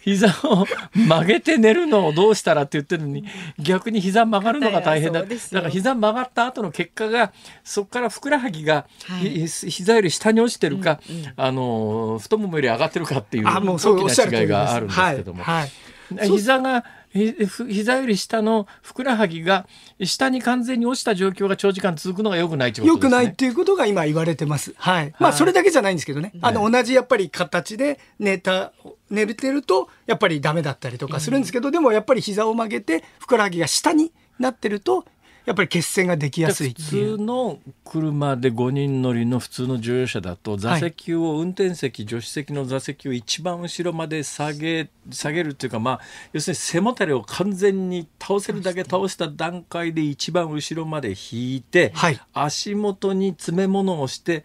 膝を曲げて寝るのをどうしたらって言ってるのに逆に膝曲がるのが大変だだから膝曲がった後の結果がそこからふくらはぎが、はい、膝より下に落ちてるか、うんうん、あの太ももより上がってるかっていう大きな違いがあるんですけども。はいはい、膝が膝より下のふくらはぎが下に完全に落ちた状況が長時間続くのがよくないということです、ね、よくないということが今言われてます。はい。まあそれだけじゃないんですけどね。あの同じやっぱり形で寝た、寝れてるとやっぱりダメだったりとかするんですけど、でもやっぱり膝を曲げてふくらはぎが下になってるとやっぱり血栓ができやすい普通の車で5人乗りの普通の乗用車だと座席を、運転席助手席の座席を一番後ろまで下げ下げるというか、まあ、要するに背もたれを完全に倒せるだけ倒した段階で一番後ろまで引いて、はい、足元に詰め物をして。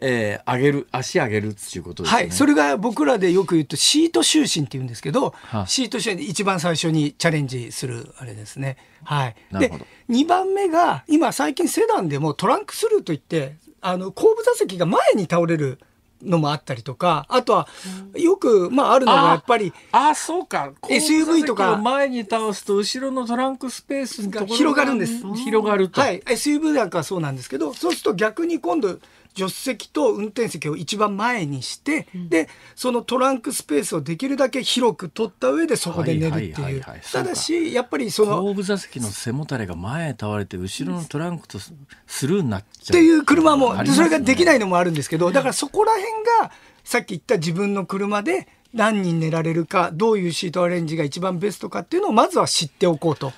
えー、上げる足上げるっていうことですね、はい、それが僕らでよく言うとシート就寝っていうんですけど、シート就寝一番最初にチャレンジするあれですね。はい、で2番目が今最近セダンでもトランクスルーといってあの後部座席が前に倒れる。のもあったりとかあとはよく、まあ、あるのがやっぱりああそうか SUV とか前に倒すと後ろのトランクスペースが広がるんです広がると、はい、SUV なんかはそうなんですけどそうすると逆に今度助手席と運転席を一番前にして、うん、でそのトランクスペースをできるだけ広く取った上でそこで寝るっていう、ただしやっぱりその後部座席の背もたれが前へ倒れて後ろのトランクとスルーになっちゃうっていう車も、ね、それができないのもあるんですけどだからそこら辺がさっき言った自分の車で何人寝られるかどういうシートアレンジが一番ベストかっていうのをまずは知っておこうと。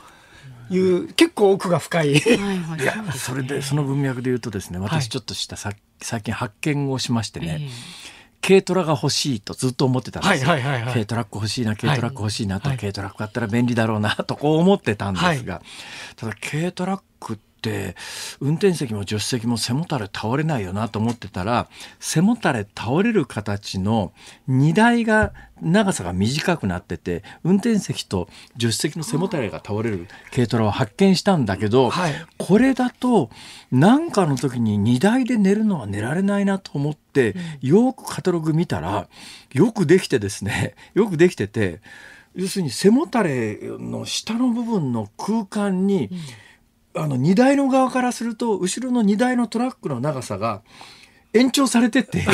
いう結構奥が深いはい、いやそれでその文脈で言うとですね私ちょっとしたさ、最近発見をしましてね、軽トラが欲しいとずっと思ってたんですよ、はいはいはいはい、軽トラック欲しいな軽トラック欲しいなと、はい、軽トラックあったら便利だろうなとこう思ってたんですが、はい、ただ軽トラックってって運転席も助手席も背もたれ倒れないよなと思ってたら背もたれ倒れる形の荷台が長さが短くなってて運転席と助手席の背もたれが倒れる軽トラを発見したんだけど、はい、これだと何かの時に荷台で寝るのは寝られないなと思ってよくカタログ見たらよくできてですね (laughs) よくできてて要するに背もたれの下の部分の空間に、うんあの荷台の側からすると後ろの荷台のトラックの長さが延長されてて。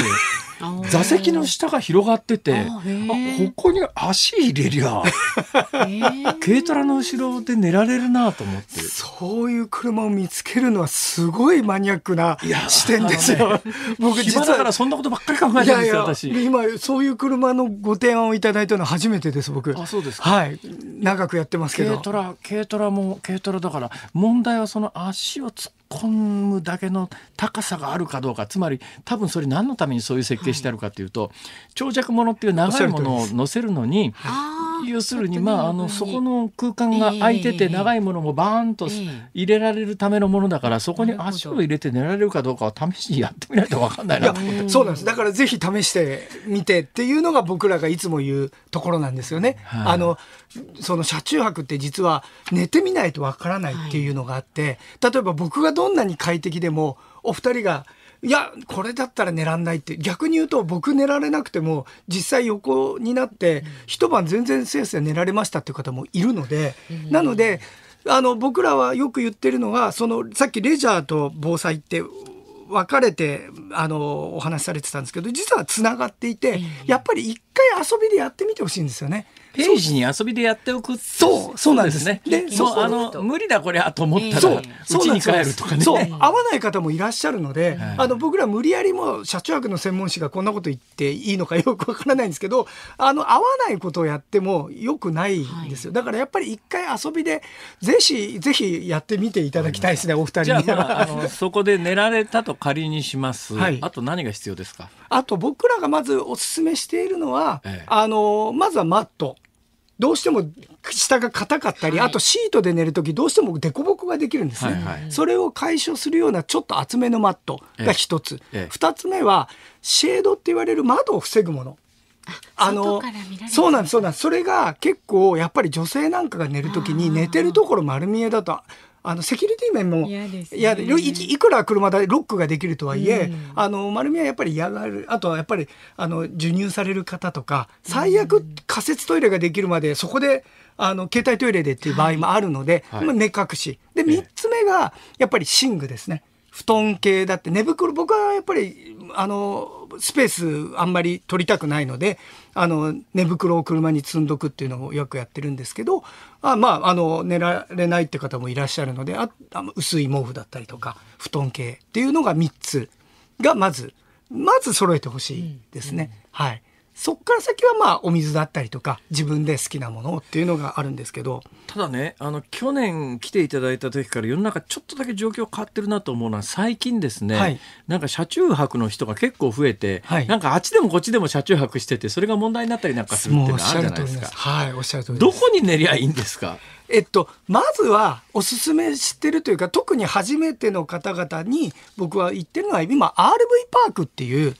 座席の下が広がってて、あここに足入れりゃ、軽トラの後ろで寝られるなと思って。そういう車を見つけるのはすごいマニアックな視点ですよ。ね、僕実はだからそんなことばっかり考えてるんですよ、私。今そういう車のご提案をいただいたのは初めてです、僕。あ、そうですはい。長くやってますけど。軽トラ、軽トラも軽トラだから、問題はその足を突っ込むだけの高さがあるかどうかつまり多分それ何のためにそういう設計してあるかというと、はい、長尺ものっていう長いものを載せるのに、はい、要するにまああのそこの空間が空いてて長いものもバーンと入れられるためのものだからそこに足を入れて寝られるかどうかを試しにやってみないと分かんないなと思って。そうなんですだからぜひ試してみてっていうのが僕らがいつも言うところなんですよね。はい、あのその車中泊って実は寝てみないとわからないっていうのがあって、はい、例えば僕がどんなに快適でもお二人がいやこれだったら寝らんないって逆に言うと僕寝られなくても実際横になって一晩全然せいせい寝られましたっていう方もいるので、うん、なのであの僕らはよく言ってるのがそのさっきレジャーと防災って分かれてあのお話しされてたんですけど実はつながっていて、やっぱり一回遊びでやってみてほしいんですよね。ページに遊びでやっておくそうそうなんですねでそうあの無理だこれはと思ったらうちに帰るとかねそう合わない方もいらっしゃるので、あの僕ら無理やりも社長役の専門誌がこんなこと言っていいのかよくわからないんですけどあの合わないことをやってもよくないんですよ、はい、だからやっぱり一回遊びでぜひぜひやってみていただきたいですねお二人には、まあ、そこで寝られたと仮にします、はい、あと何が必要ですかあと僕らがまずおすすめしているのは、ええ、あのまずはマット。どうしても下が硬かったり、はい、あとシートで寝る時どうしても凸凹ができるんですね、はいはい、それを解消するようなちょっと厚めのマットが一つ、二つ目はシェードって言われる窓を防ぐものあのそうなんですそうなんですそれが結構やっぱり女性なんかが寝る時に寝てるところ丸見えだとあのセキュリティ面もいや、いくら車でロックができるとはいえ、うん、あの丸みはやっぱり嫌がるあとはやっぱりあの授乳される方とか最悪仮設トイレができるまでそこであの携帯トイレでっていう場合もあるので、はい、目隠しで3つ目がやっぱり寝具ですね。布団系だって寝袋僕はやっぱりあのスペースあんまり取りたくないのであの寝袋を車に積んどくっていうのをよくやってるんですけどあまああの寝られないって方もいらっしゃるのであ薄い毛布だったりとか布団系っていうのが3つがまずまず揃えてほしいですね。うんうん、はいそっから先はまあお水だったりとか自分で好きなものっていうのがあるんですけどただねあの去年来ていただいた時から世の中ちょっとだけ状況変わってるなと思うのは最近ですね、はい、なんか車中泊の人が結構増えて、はい、なんかあっちでもこっちでも車中泊しててそれが問題になったりなんかするっていうのはあるじゃないですか。おっしゃる通りどこに練りゃいいんですかえっと、まずはおすすめ知ってるというか特に初めての方々に僕は言ってるのは今 RV パークっていう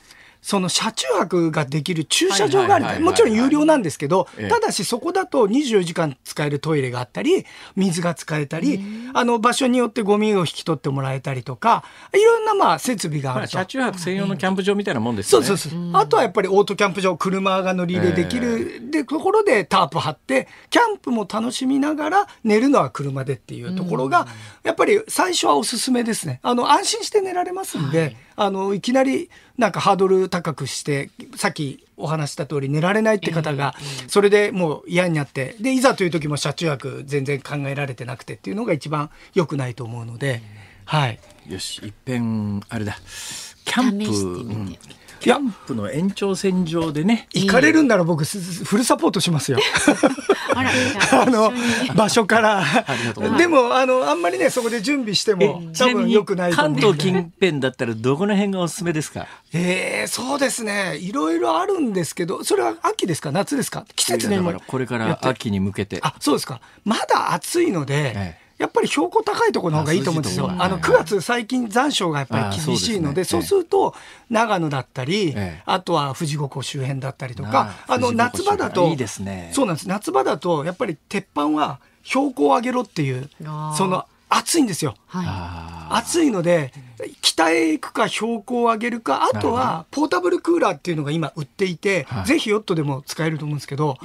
その車中泊ができる駐車場があるもちろん有料なんですけど、ただしそこだと24時間使えるトイレがあったり、水が使えたり、あの場所によってゴミを引き取ってもらえたりとか、いろんなまあ設備があると。車中泊専用のキャンプ場みたいなもんですね。そうそうそう。あとはやっぱりオートキャンプ場、車が乗り入れできる、で、ところでタープ張って、キャンプも楽しみながら寝るのは車でっていうところが、やっぱり最初はおすすめですね。あの、安心して寝られますんで、はいあのいきなりなんかハードル高くしてさっきお話した通り寝られないって方がそれでもう嫌になってでいざという時も車中泊全然考えられてなくてっていうのが一番よくないと思うので、はい、よしいっぺんあれだキャンプ、うん、キャンプの延長線上でね行かれるんなら僕フルサポートしますよ (laughs) (laughs) あの場所からでもあのあんまりねそこで準備しても多分よくない関東近辺だったらどこの辺がおすすめですかええそうですねいろいろあるんですけどそれは秋ですか夏ですか季節ねこれから秋に向けてあそうですかまだ暑いので、やっぱり標高高いところの方がいいと思うんですよ。あの9月最近残暑がやっぱり厳しいので、そうすると長野だったり、あとは富士五湖周辺だったりとか、あの夏場だとそうなんです。夏場だとやっぱり鉄板は標高を上げろっていうその暑いんですよ、はい、暑いので北へ行くか標高を上げるかあとはポータブルクーラーっていうのが今売っていて、はい、ぜひヨットでも使えると思うんですけど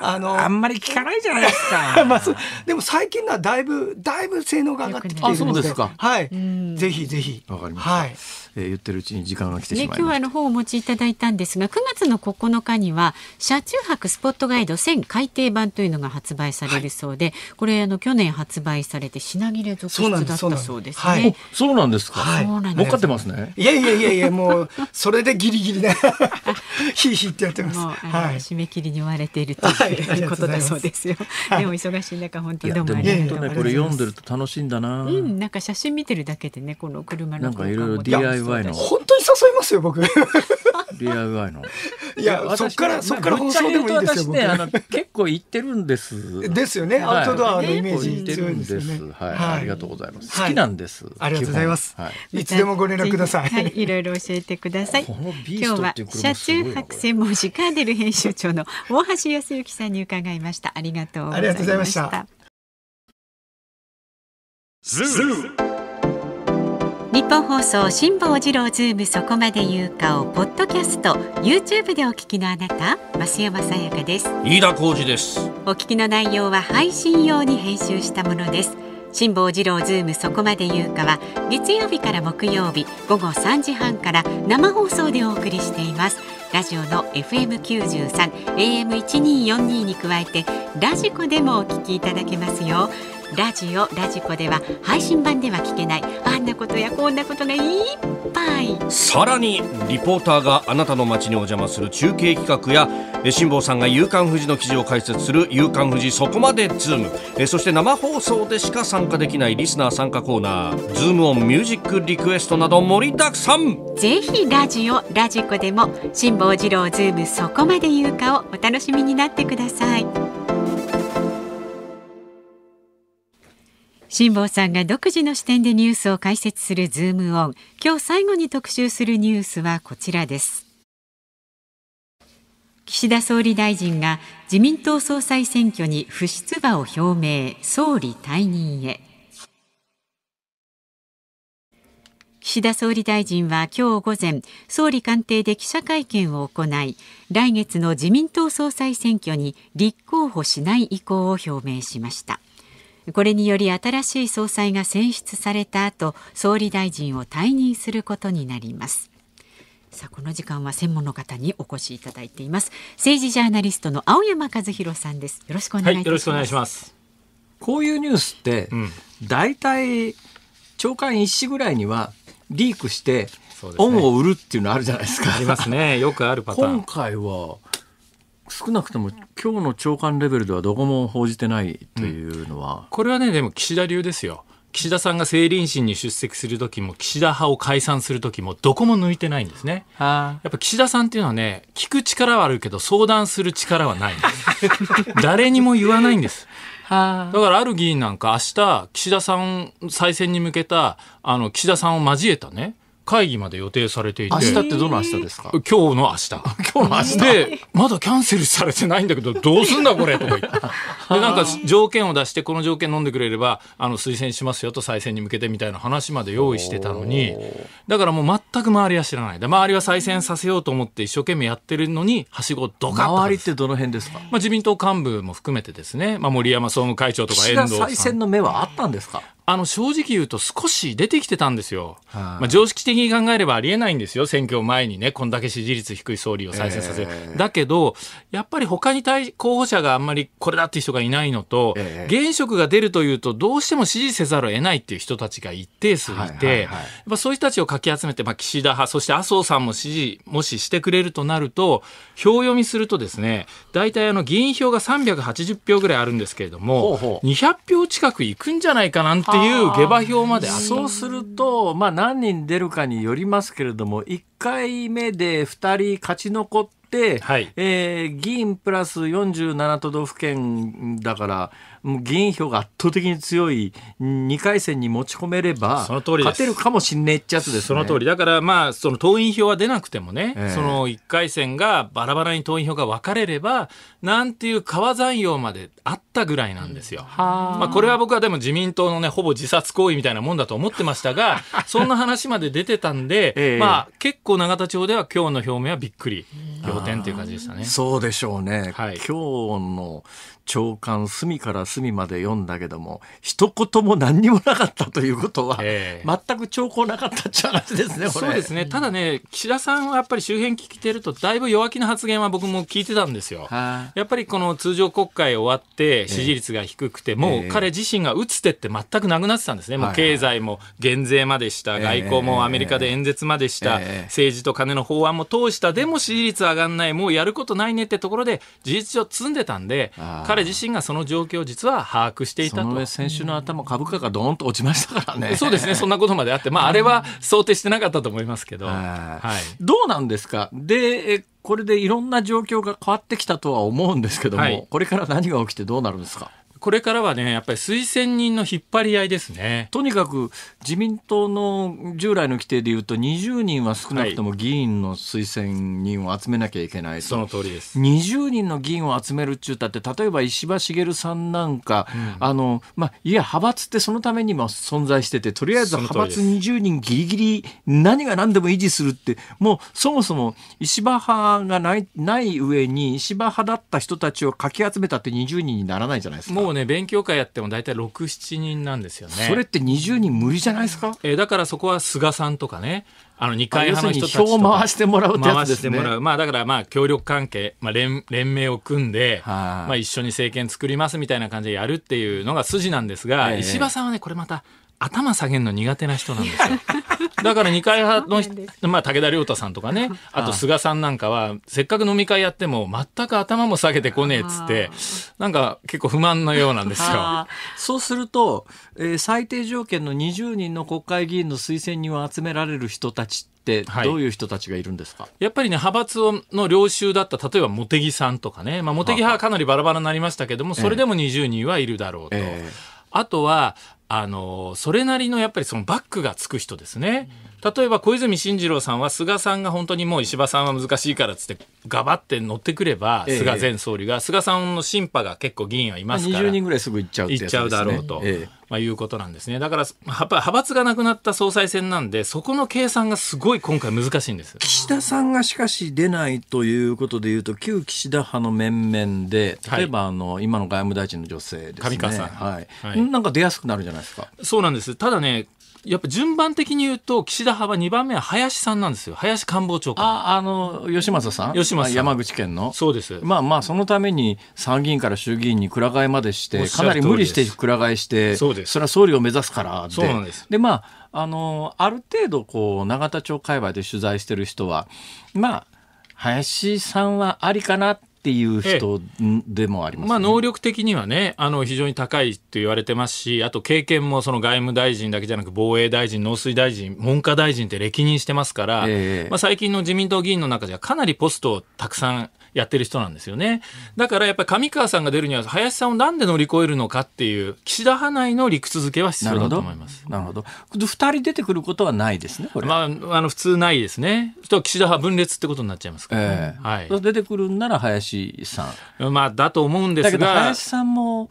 あのあんまり聞かないじゃないですか、(laughs) まあ、でも最近のはだいぶだいぶ性能が上がってきているのではい、ぜひぜひわかりました、はいえー、言ってるうちに時間が来てしまいました、ね、今日はの方をお持ちいただいたんですが9月の9日には車中泊スポットガイド1000改訂版というのが発売されるそうで、はい、これあの去年発売されて品切れ続出だったそうですね、はい、そうなんですか、はい、儲かってますねいやいやいやいやもうそれでギリギリね (laughs) ヒーヒーってやってますはい、締め切りに追われているということだそうですよ、はい、お忙しい中本当にどうもありがとうございます、ね、これ読んでると楽しいんだな、うん、なんか写真見てるだけでねこの車のなんかいろいろ DIY の本当に誘いますよ僕 d i イのいや、そっからそっから放送でもいいですよ僕、ね、あの結構行ってるんですですよね、アウトドアのイメージ強いですよねはい、はい、ありがとうございます、はい、好きなんです、ありがとうございます、い、つでもご連絡ください、はい、いろいろ教えてください今日は車中泊専門誌カーデル編集長の大橋康之さんに伺いましたありがとうございました日本放送辛坊治郎ズームそこまで言うかをポッドキャスト YouTube でお聞きのあなた増山さやかです飯田浩二ですお聞きの内容は配信用に編集したものです辛坊治郎ズームそこまで言うかは月曜日から木曜日午後三時半から生放送でお送りしていますラジオの FM93 AM1242 に加えてラジコでもお聞きいただけますよラジオラジコでは配信版では聞けないあんなことやこんなことがいっぱいさらにリポーターがあなたの街にお邪魔する中継企画や辛坊さんが「夕刊フジ」の記事を解説する「夕刊フジそこまでズームえそして生放送でしか参加できないリスナー参加コーナー「ズームオンミュージックリクエスト」など盛りだくさんぜひラジオラジコでも辛坊治郎ズームそこまで言うかをお楽しみになってください。辛坊さんが独自の視点でニュースを解説するズームオン。今日最後に特集するニュースはこちらです。岸田総理大臣が自民党総裁選挙に不出馬を表明、総理退任へ。岸田総理大臣は今日午前、総理官邸で記者会見を行い、来月の自民党総裁選挙に立候補しない意向を表明しました。これにより新しい総裁が選出された後総理大臣を退任することになりますさあこの時間は専門の方にお越しいただいています政治ジャーナリストの青山和弘さんですよろしくお願いします、はい、よろしくお願いしますこういうニュースって、うん、大体長官一紙ぐらいにはリークして、ね、恩を売るっていうのあるじゃないですかありますねよくあるパターン今回は少なくとも今日の長官レベルではどこも報じてないというのは、うん、これはねでも岸田流ですよ岸田さんが政倫審に出席する時も岸田派を解散する時もどこも抜いてないんですねやっぱ岸田さんっていうのはね聞く力はあるけど相談する力はない (laughs) 誰にも言わないんですだからある議員なんか明日岸田さん再選に向けたあの岸田さんを交えたね会議まで予定されていて明日ってどの明日ですか今日の明日 (laughs) 今日の明日でまだキャンセルされてないんだけど (laughs) どうすんだこれとか言ってでなんか条件を出してこの条件飲んでくれればあの推薦しますよと再選に向けてみたいな話まで用意してたのにだからもう全く周りは知らないで周りは再選させようと思って一生懸命やってるのにはしごドカッ周りってどの辺ですか、まあ、自民党幹部も含めてですね、まあ、森山総務会長とか遠藤さん再選の目はあったんですかあの正直言うと少し出てきてたんですよ、はあ、まあ、常識的に考えればありえないんですよ、選挙前にね、こんだけ支持率低い総理を再選させる、えー、だけど、やっぱり他に対候補者があんまりこれだっていう人がいないのと、えー、現職が出るというと、どうしても支持せざるを得ないっていう人たちが一定数いて、はいはい、はい、そういう人たちをかき集めて、まあ、岸田派、そして麻生さんも支持、もししてくれるとなると、票読みするとですね、大体あの議員票が380票ぐらいあるんですけれども、ほうほう200票近くいくんじゃないかなんていういう下馬評まであそうすると、まあ、何人出るかによりますけれども1回目で2人勝ち残っ、はい、えー、議員プラス47都道府県だから議員票が圧倒的に強い2回戦に持ち込めればその通り勝てるかもしんねえっちゃつです、ね、その通りだからまあその党員票は出なくてもね、えー、その1回戦がバラバラに党員票が分かれればなんていう川山陽まであったぐらいなんですよ。うまあ、これは僕はでも自民党のねほぼ自殺行為みたいなもんだと思ってましたが (laughs) そんな話まで出てたんで、えー、まあ結構永田町では今日の表明はびっくり。点という感じでしたね。そうでしょうね。はい、今日の朝刊隅から隅まで読んだけども一言も何にもなかったということは、えー、全く兆候なかったっちゃ話ですねそうですねただね岸田さんはやっぱり周辺聞いてるとだいぶ弱気な発言は僕も聞いてたんですよ。やっぱりこの通常国会終わって支持率が低くて、えー、もう彼自身が打つ手って全くなくなってたんですね、もう経済も減税までした、外交もアメリカで演説までした、えー、政治と金の法案も通したでも支持率上がんないもうやることないねってところで事実上積んでたんで彼彼自身がその状況を実は把握していたと先週の頭株価がどーと落ちましたからね (laughs) そうですねそんなことまであって、まあ、あれは想定してなかったと思いますけど、はい、どうなんですかでこれでいろんな状況が変わってきたとは思うんですけども、はい、これから何が起きてどうなるんですかこれからはね、やっぱり推薦人の引っ張り合いですね。とにかく自民党の従来の規定でいうと、20人は少なくとも議員の推薦人を集めなきゃいけない、はい、その通りです。20人の議員を集めるっちゅうたって、例えば石破茂さんなんか、うん、あのまあ、いや、派閥ってそのためにも存在してて、とりあえず派閥20人ぎりぎり、何が何でも維持するって、もうそもそも石破派がないない上に、石破派だった人たちをかき集めたって20人にならないじゃないですか。ね勉強会やっても大体67人なんですよねそれって20人無理じゃないですか、えー、だからそこは菅さんとかねあの二階派の人たちと回してもらうってやつですね。まあだからまあ協力関係、まあ連連盟を組んで、まあ一緒に政権作りますみたいな感じでやるっていうのが筋なんですが、石破さんはねこれまた頭下げるの苦手な人なんですよ。だから二階派の、まあ、武田良太さんとかね、あと菅さんなんかは、せっかく飲み会やっても、全く頭も下げてこねえっつって、なんか結構不満のようなんですよ。そうすると、えー、最低条件の20人の国会議員の推薦人を集められる人たちってどういう人たちがいるんですか、はい、やっぱりね派閥の領収だった例えば茂木さんとかね、まあ、茂木派はかなりバラバラになりましたけどもそれでも20人はいるだろうと、えー、あとはあのそれなりのやっぱりそのバックがつく人ですね。うん例えば小泉進次郎さんは菅さんが本当にもう石破さんは難しいからっつってがばって乗ってくれば、菅前総理が菅さんの審判が結構議員はいますから20人ぐらいすぐ行っちゃう、ね、っちゃうだろうと、え、まあ、いうことなんですねだからやっぱ派閥がなくなった総裁選なんでそこの計算がすごい今回難しいんです岸田さんがしかし出ないということでいうと旧岸田派の面々で例えばあの、はい、今の外務大臣の女性ですね上川さん、はい、はい、なんか出やすくなるじゃないですかそうなんですただねやっぱ順番的に言うと、岸田派は2番目は林さんなんですよ。林官房長官。あ、あの、吉政さん吉政山口県の。そうです。まあまあ、そのために参議院から衆議院にくら替えまでして、かなり無理してくら替えして、そうです。それは総理を目指すからそうなんです。で、まあ、あの、ある程度、こう、永田町界隈で取材してる人は、まあ、林さんはありかなってっていう人でもあります、ね、まあ、能力的にはねあの非常に高いと言われてますしあと経験もその外務大臣だけじゃなく防衛大臣農水大臣文科大臣って歴任してますから、えまあ、最近の自民党議員の中ではかなりポストをたくさんやってる人なんですよね。だからやっぱり上川さんが出るには、林さんをなんで乗り越えるのかっていう、岸田派内の理屈付けは必要だと思います。なるほど。二人出てくることはないですね、これ。まあ、あの、普通ないですね。と岸田派分裂ってことになっちゃいますから、ね、えー、はい。出てくるんなら林さん。まあ、だと思うんですが。だけど林さんも、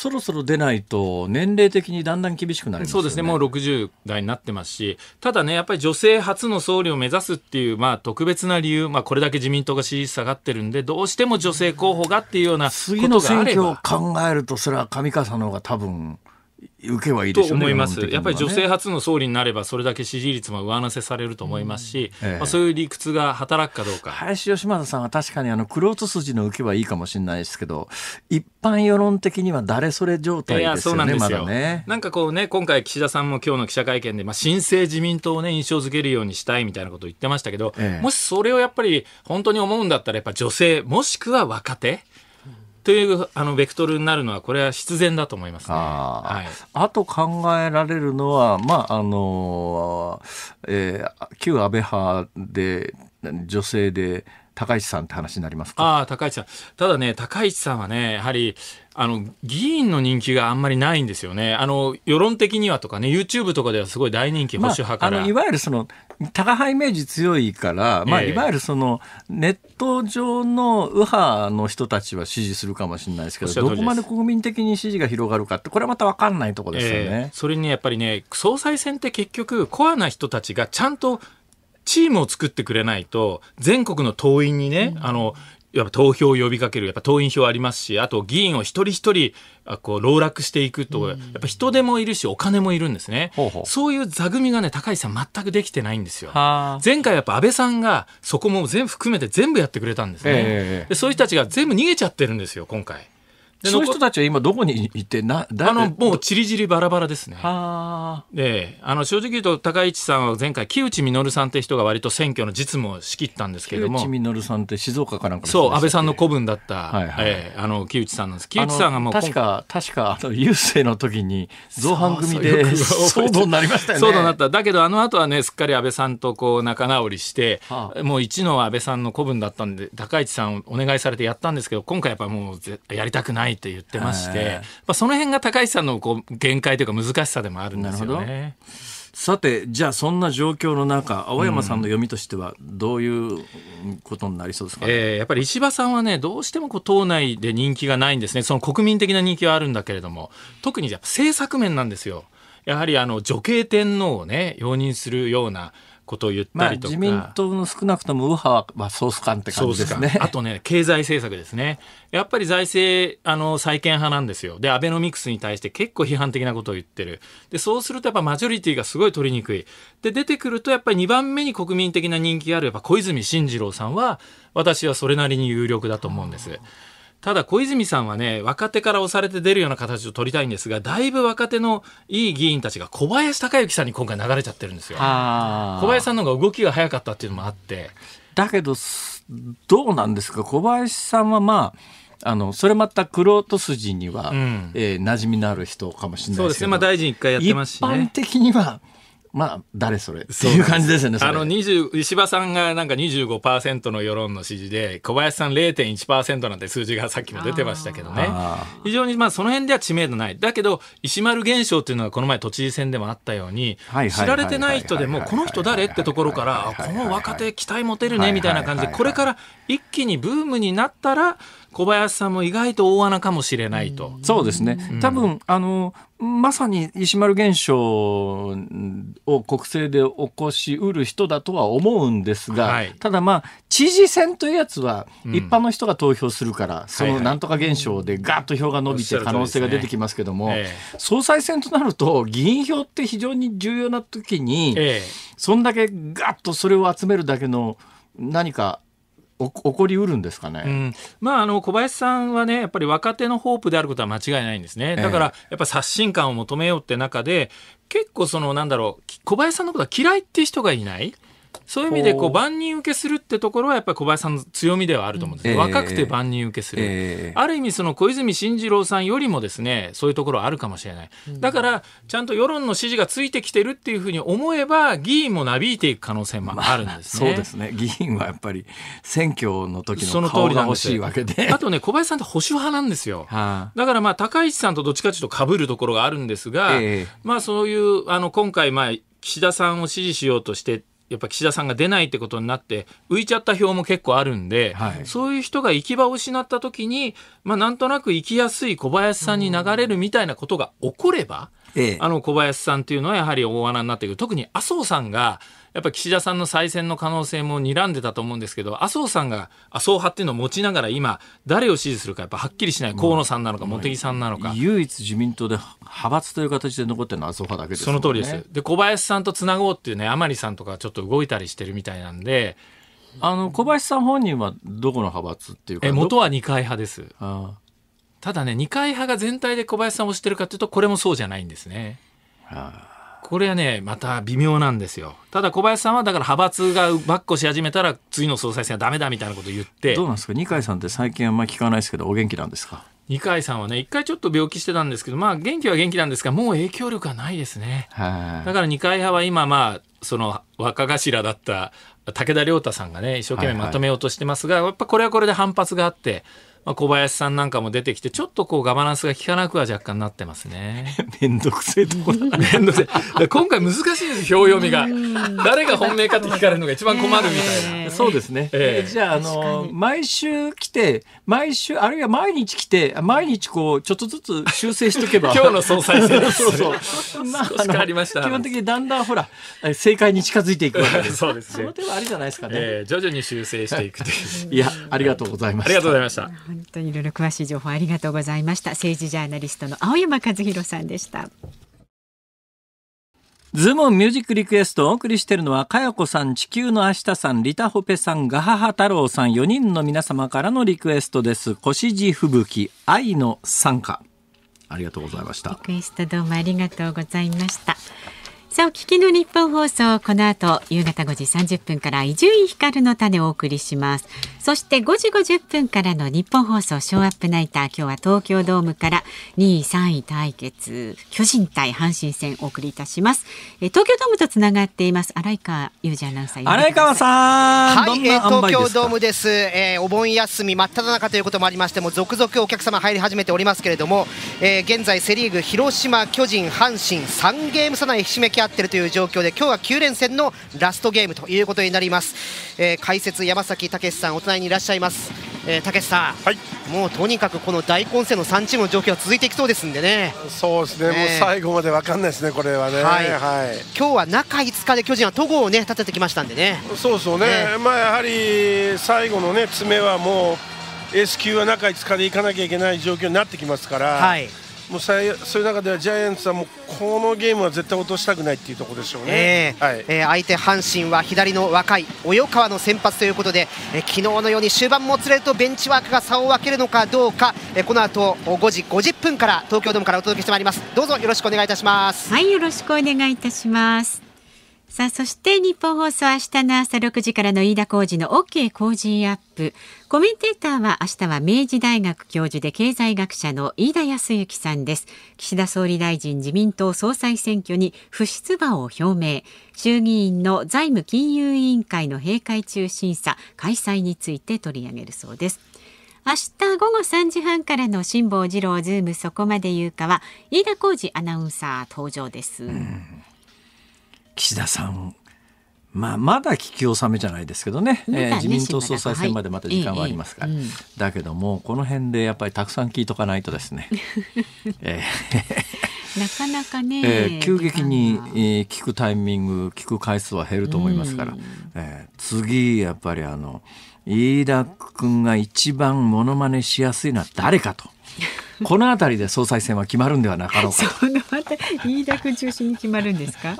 そろそろ出ないと年齢的にだんだん厳しくなります、ね、そうですねもう60代になってますしただねやっぱり女性初の総理を目指すっていう、まあ、特別な理由、まあ、これだけ自民党が支持下がってるんでどうしても女性候補がっていうような次の選挙を考えるとそれは上川さんの方が多分受けはいいでしょう、ね、と思います、ね、やっぱり女性初の総理になればそれだけ支持率も上乗せされると思いますし、うんええ、まあ、そういう理屈が働くかどうか林芳正さんは確かにあのクと筋の受けはいいかもしれないですけど一般世論的には誰それ状態ですよね、そうなんですよ、ま、ねなんかこうね今回岸田さんも今日の記者会見で、まあ、新生自民党をね印象づけるようにしたいみたいなことを言ってましたけど、もしそれをやっぱり本当に思うんだったらやっぱ女性もしくは若手というあのベクトルになるのはこれは必然だと思いますね。あ,、はい、あと考えられるのは、まああのえー、旧安倍派で女性で高市さんって話になりますあ高市さんただね高市さんはねやはりあの議員の人気があんまりないんですよねあの世論的にはとかね YouTube とかではすごい大人気保守派から、まあ、いわゆるその高派イメージ強いから、まあ、いわゆるそのネット上の右派の人たちは支持するかもしれないですけどどこまで国民的に支持が広がるかってこれはまた分かんないとこですよね、えー、それにやっぱりね総裁選って結局コアな人たちがちゃんとチームを作ってくれないと全国の党員にね、うん、あのやっぱ投票を呼びかけるやっぱ党員票ありますしあと議員を一人一人こう籠絡していくと、やっぱ人手もいるしお金もいるんですね、うそういう座組がね高市さん全くできてないんですよ前回やっぱ安倍さんがそこも全部含めて全部やってくれたんですね、えー、でそういう人たちが全部逃げちゃってるんですよ今回。そういう人たちは今どこにいてなあのもうちりぢりバラバラですね。であの正直言うと高市さんは前回木内稔さんって人が割と選挙の実務を仕切ったんですけども木内稔さんって静岡かなんかそう安倍さんの子分だった、はいはい、えー、あの木内さんなんです木内さんがもう確か確かあの郵政の時に造反組で騒動になりましたよね。騒動なっただけどあの後はねすっかり安倍さんとこう仲直りして、はあ、もう一の安倍さんの子分だったんで高市さんをお願いされてやったんですけど今回やっぱもうやりたくないないと言ってまして、まあ、その辺が高橋さんのこう限界というか難しさでもあるんですよね。さてじゃあそんな状況の中青山さんの読みとしてはどういうことになりそうですか、ねうん、えー、やっぱり石破さんはねどうしてもこう党内で人気がないんですねその国民的な人気はあるんだけれども特にやっぱ政策面なんですよ。やはりあの女系天皇をね容認するようなことを言ったりとか、まあ、自民党の少なくとも右派はソース感って感じですねあとね経済政策ですねやっぱり財政あの再建派なんですよでアベノミクスに対して結構批判的なことを言ってるでそうするとやっぱマジョリティがすごい取りにくいで出てくるとやっぱり2番目に国民的な人気があるやっぱ小泉進次郎さんは私はそれなりに有力だと思うんです。うんただ小泉さんはね、若手から押されて出るような形を取りたいんですが、だいぶ若手のいい議員たちが小林孝之さんに今回流れちゃってるんですよ。小林さんの方が動きが早かったっていうのもあって。だけど、どうなんですか小林さんはまあ、あのそれまたクと筋には、うんえー、馴染みのある人かもしれないですけどそうですね、まあ、大臣一回やってますし、ね、一般的にはまあ誰それっていう感じですよねあの石破さんがなんか25%の世論の支持で小林さん0.1%なんて数字がさっきも出てましたけどね非常にまあその辺では知名度ないだけど石丸現象っていうのはこの前都知事選でもあったように知られてない人でもこの人誰ってところからこの若手期待持てるねみたいな感じでこれから一気にブームになったら小林さんも意外と大穴かもしれないと。そうですね。多分、あの、まさに石丸現象を国政で起こしうる人だとは思うんですが、はい、ただまあ、知事選というやつは一般の人が投票するから、うん、そのなんとか現象でガッと票が伸びて可能性が出てきますけども、ねえ総裁選となると議員票って非常に重要な時に、えそんだけガッとそれを集めるだけの何か起こりうるんですかね、うん、まあ、あの小林さんはねやっぱり若手のホープであることは間違いないんですねだから、やっぱ刷新感を求めようって中で結構そのなんだろう小林さんのことは嫌いって人がいないそういう意味でこう万人受けするってところはやっぱり小林さんの強みではあると思うんです、若くて万人受けする、えー、ある意味その小泉進次郎さんよりもですねそういうところあるかもしれないだからちゃんと世論の支持がついてきてるっていうふうに思えば議員もなびいていく可能性もあるんですね、まあ、そうですね議員はやっぱり選挙の時の顔が欲しいわけであとね小林さんって保守派なんですよ、(laughs) はあ、だからまあ高市さんとどっちかというとかぶるところがあるんですが、えー、まあそういうあの今回まあ岸田さんを支持しようとしてやっぱ岸田さんが出ないってことになって浮いちゃった票も結構あるんで、はい、そういう人が行き場を失った時に、まあ、なんとなく行きやすい小林さんに流れるみたいなことが起これば、ええ、あの小林さんというのはやはり大穴になってくる特に麻生さんがやっぱ岸田さんの再選の可能性も睨んでたと思うんですけど麻生さんが麻生派っていうのを持ちながら今誰を支持するかやっぱはっきりしない河野さんなのか茂木さんなのか、唯一自民党で派閥という形で残ってるのは麻生派だけです、ね、その通りですで小林さんとつなごうっていうね甘利さんとかちょっと動いたりしてるみたいなんであの小林さん本人はどこの派閥っていうかえ元は二階派ですああただね二階派が全体で小林さんを推してるかというとこれもそうじゃないんですね。あこれはねまた微妙なんですよただ小林さんはだから派閥がばっこし始めたら次の総裁選はダメだみたいなことを言ってどうなんですか二階さんって最近あんまり聞かないですけどお元気なんですか二階さんはね、一回ちょっと病気してたんですけど、まあ元気は元気なんですが、もう影響力はないですね。だから二階派は今、まあ、その若頭だった武田良太さんがね、一生懸命まとめようとしてますが、はいはい、やっぱこれはこれで反発があって、まあ、小林さんなんかも出てきてちょっとこうガバナンスが効かなくは若干なってますね。(laughs) めんどくせえとこだ。めんどくせえ。今回難しいです表読みが。誰が本命かって聞かれるのが一番困るみたいな。えー、そうですね。えー、じゃああの毎週来て毎週あるいは毎日来て毎日こうちょっとずつ修正しとけば今日の総裁選 (laughs) そうそう。少し変わりました。基本的にだんだんほら正解に近づいていくわけです。そうですね。その手はありじゃないですかね、えー。徐々に修正していくという。(laughs) いやありがとうございました。ありがとうございました。本当にいろいろ詳しい情報ありがとうございました政治ジャーナリストの青山和弘さんでしたズームミュージックリクエストをお送りしているのは、かよこさん、地球の明日さん、リタホペさん、ガハハ太郎さん、4人の皆様からのリクエストです。腰地吹雪、愛の参加。ありがとうございました。リクエストどうもありがとうございました。さあ、お聞きの日本放送、この後、夕方5時30分から伊集院光の種をお送りします。そして5時50分からの日本放送、ショーアップナイター、今日は東京ドームから2位、3位対決、巨人対阪神戦お送りいたします。え東京ドームとつながっています、荒井川裕二アナウンサー。荒井川さん、はい、え東京ドームです、えー、お盆休み真っ只中ということもありまして、も続々お客様入り始めておりますけれども、えー、現在セリーグ、広島、巨人、阪神、3ゲーム差内ひしめきき合っているという状況で今日は9連戦のラストゲームということになります、えー、解説山崎武さんお隣にいらっしゃいますえー、武さん、はい、もうとにかくこの大混戦の3チームの状況が続いていきそうですんでね、そうですね、えー、もう最後まで分かんないですね、これはね、はいはい、今日は中5日で巨人は戸郷を、ね、立ててきましたんでね、そうそうね、えー、まあ、やはり最後の、ね、爪はもう、S 級は中5日で行かなきゃいけない状況になってきますから。はいもうそういう中ではジャイアンツはもうこのゲームは絶対落としたくないっていうところでしょうね、えー、はいえー、相手、阪神は左の若い及川の先発ということで、えー、昨日のように終盤もつれるとベンチワークが差を分けるのかどうか、えー、この後5時50分から東京ドームからお届けしてまいりますどうぞよろしくお願いいたしますはいよろしくお願いいたしますさあそして日本放送明日の朝6時からの飯田浩二の OK 工事アップコメンテーターは明日は明治大学教授で経済学者の飯田康之さんです岸田総理大臣自民党総裁選挙に不出馬を表明衆議院の財務金融委員会の閉会中審査開催について取り上げるそうです明日午後三時半からの辛坊治郎ズームそこまで言うかは飯田浩二アナウンサー登場です、岸田さんまあ、まだ聞き納めじゃないですけどね、ねえー、自民党総裁選までまた時間はありますから、はいええうん、だけどもこの辺でやっぱりたくさん聞いとかないとですね、(laughs) え (laughs) なかなかね、えー、急激に、え聞くタイミング聞く回数は減ると思いますから、えー、次やっぱりあの飯田君が一番モノマネしやすいのは誰かと。(laughs) (laughs) この辺りで総裁選は決まるんではなかろうか飯田君中心に決まるんですか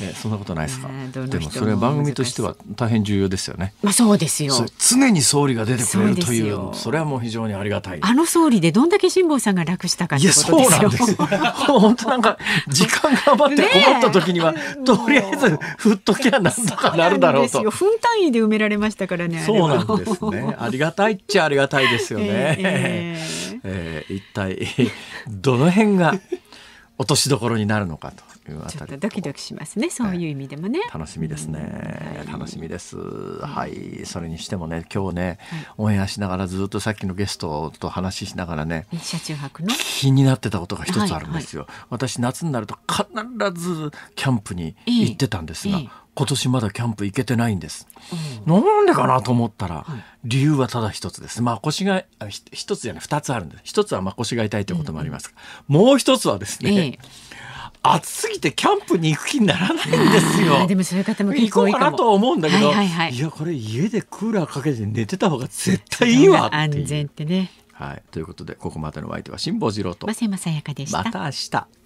えそんなことないですかでもそれは番組としては大変重要ですよねまあそうですよ常に総理が出てくれるというそれはもう非常にありがたいあの総理でどんだけ辛坊さんが楽したかってことですよ本当なんか時間が余って困った時には、とりあえず振っときゃなんとかなるだろうと分単位で埋められましたからねそうなんですねありがたいっちゃありがたいですよね、(laughs) えーえーえー体 (laughs) どの辺が落としどころになるのかというあたりドキドキしますねそういう意味でもね、楽しみですね、楽しみです、はい、それにしてもね今日ね、オンエアしながらずっとさっきのゲストと話しながらね車中泊の気になってたことが一つあるんですよ、私夏になると必ずキャンプに行ってたんですが、今年まだキャンプ行けてないんです。な、うんでかなと思ったら、はい、理由はただ一つです。まあ腰が、一つじゃない二つあるんです。一つはまあ腰が痛いということもありますが、うん、もう一つはですね、ええ暑すぎてキャンプに行く気にならないんですよ。でもそういう方も行こうかなと思うんだけど、はいはいはい、いやこれ家でクーラーかけて寝てた方が絶対いいわ安全ってね。はいということでここまでのお相手は辛坊治郎と増山さやかでした。また明日。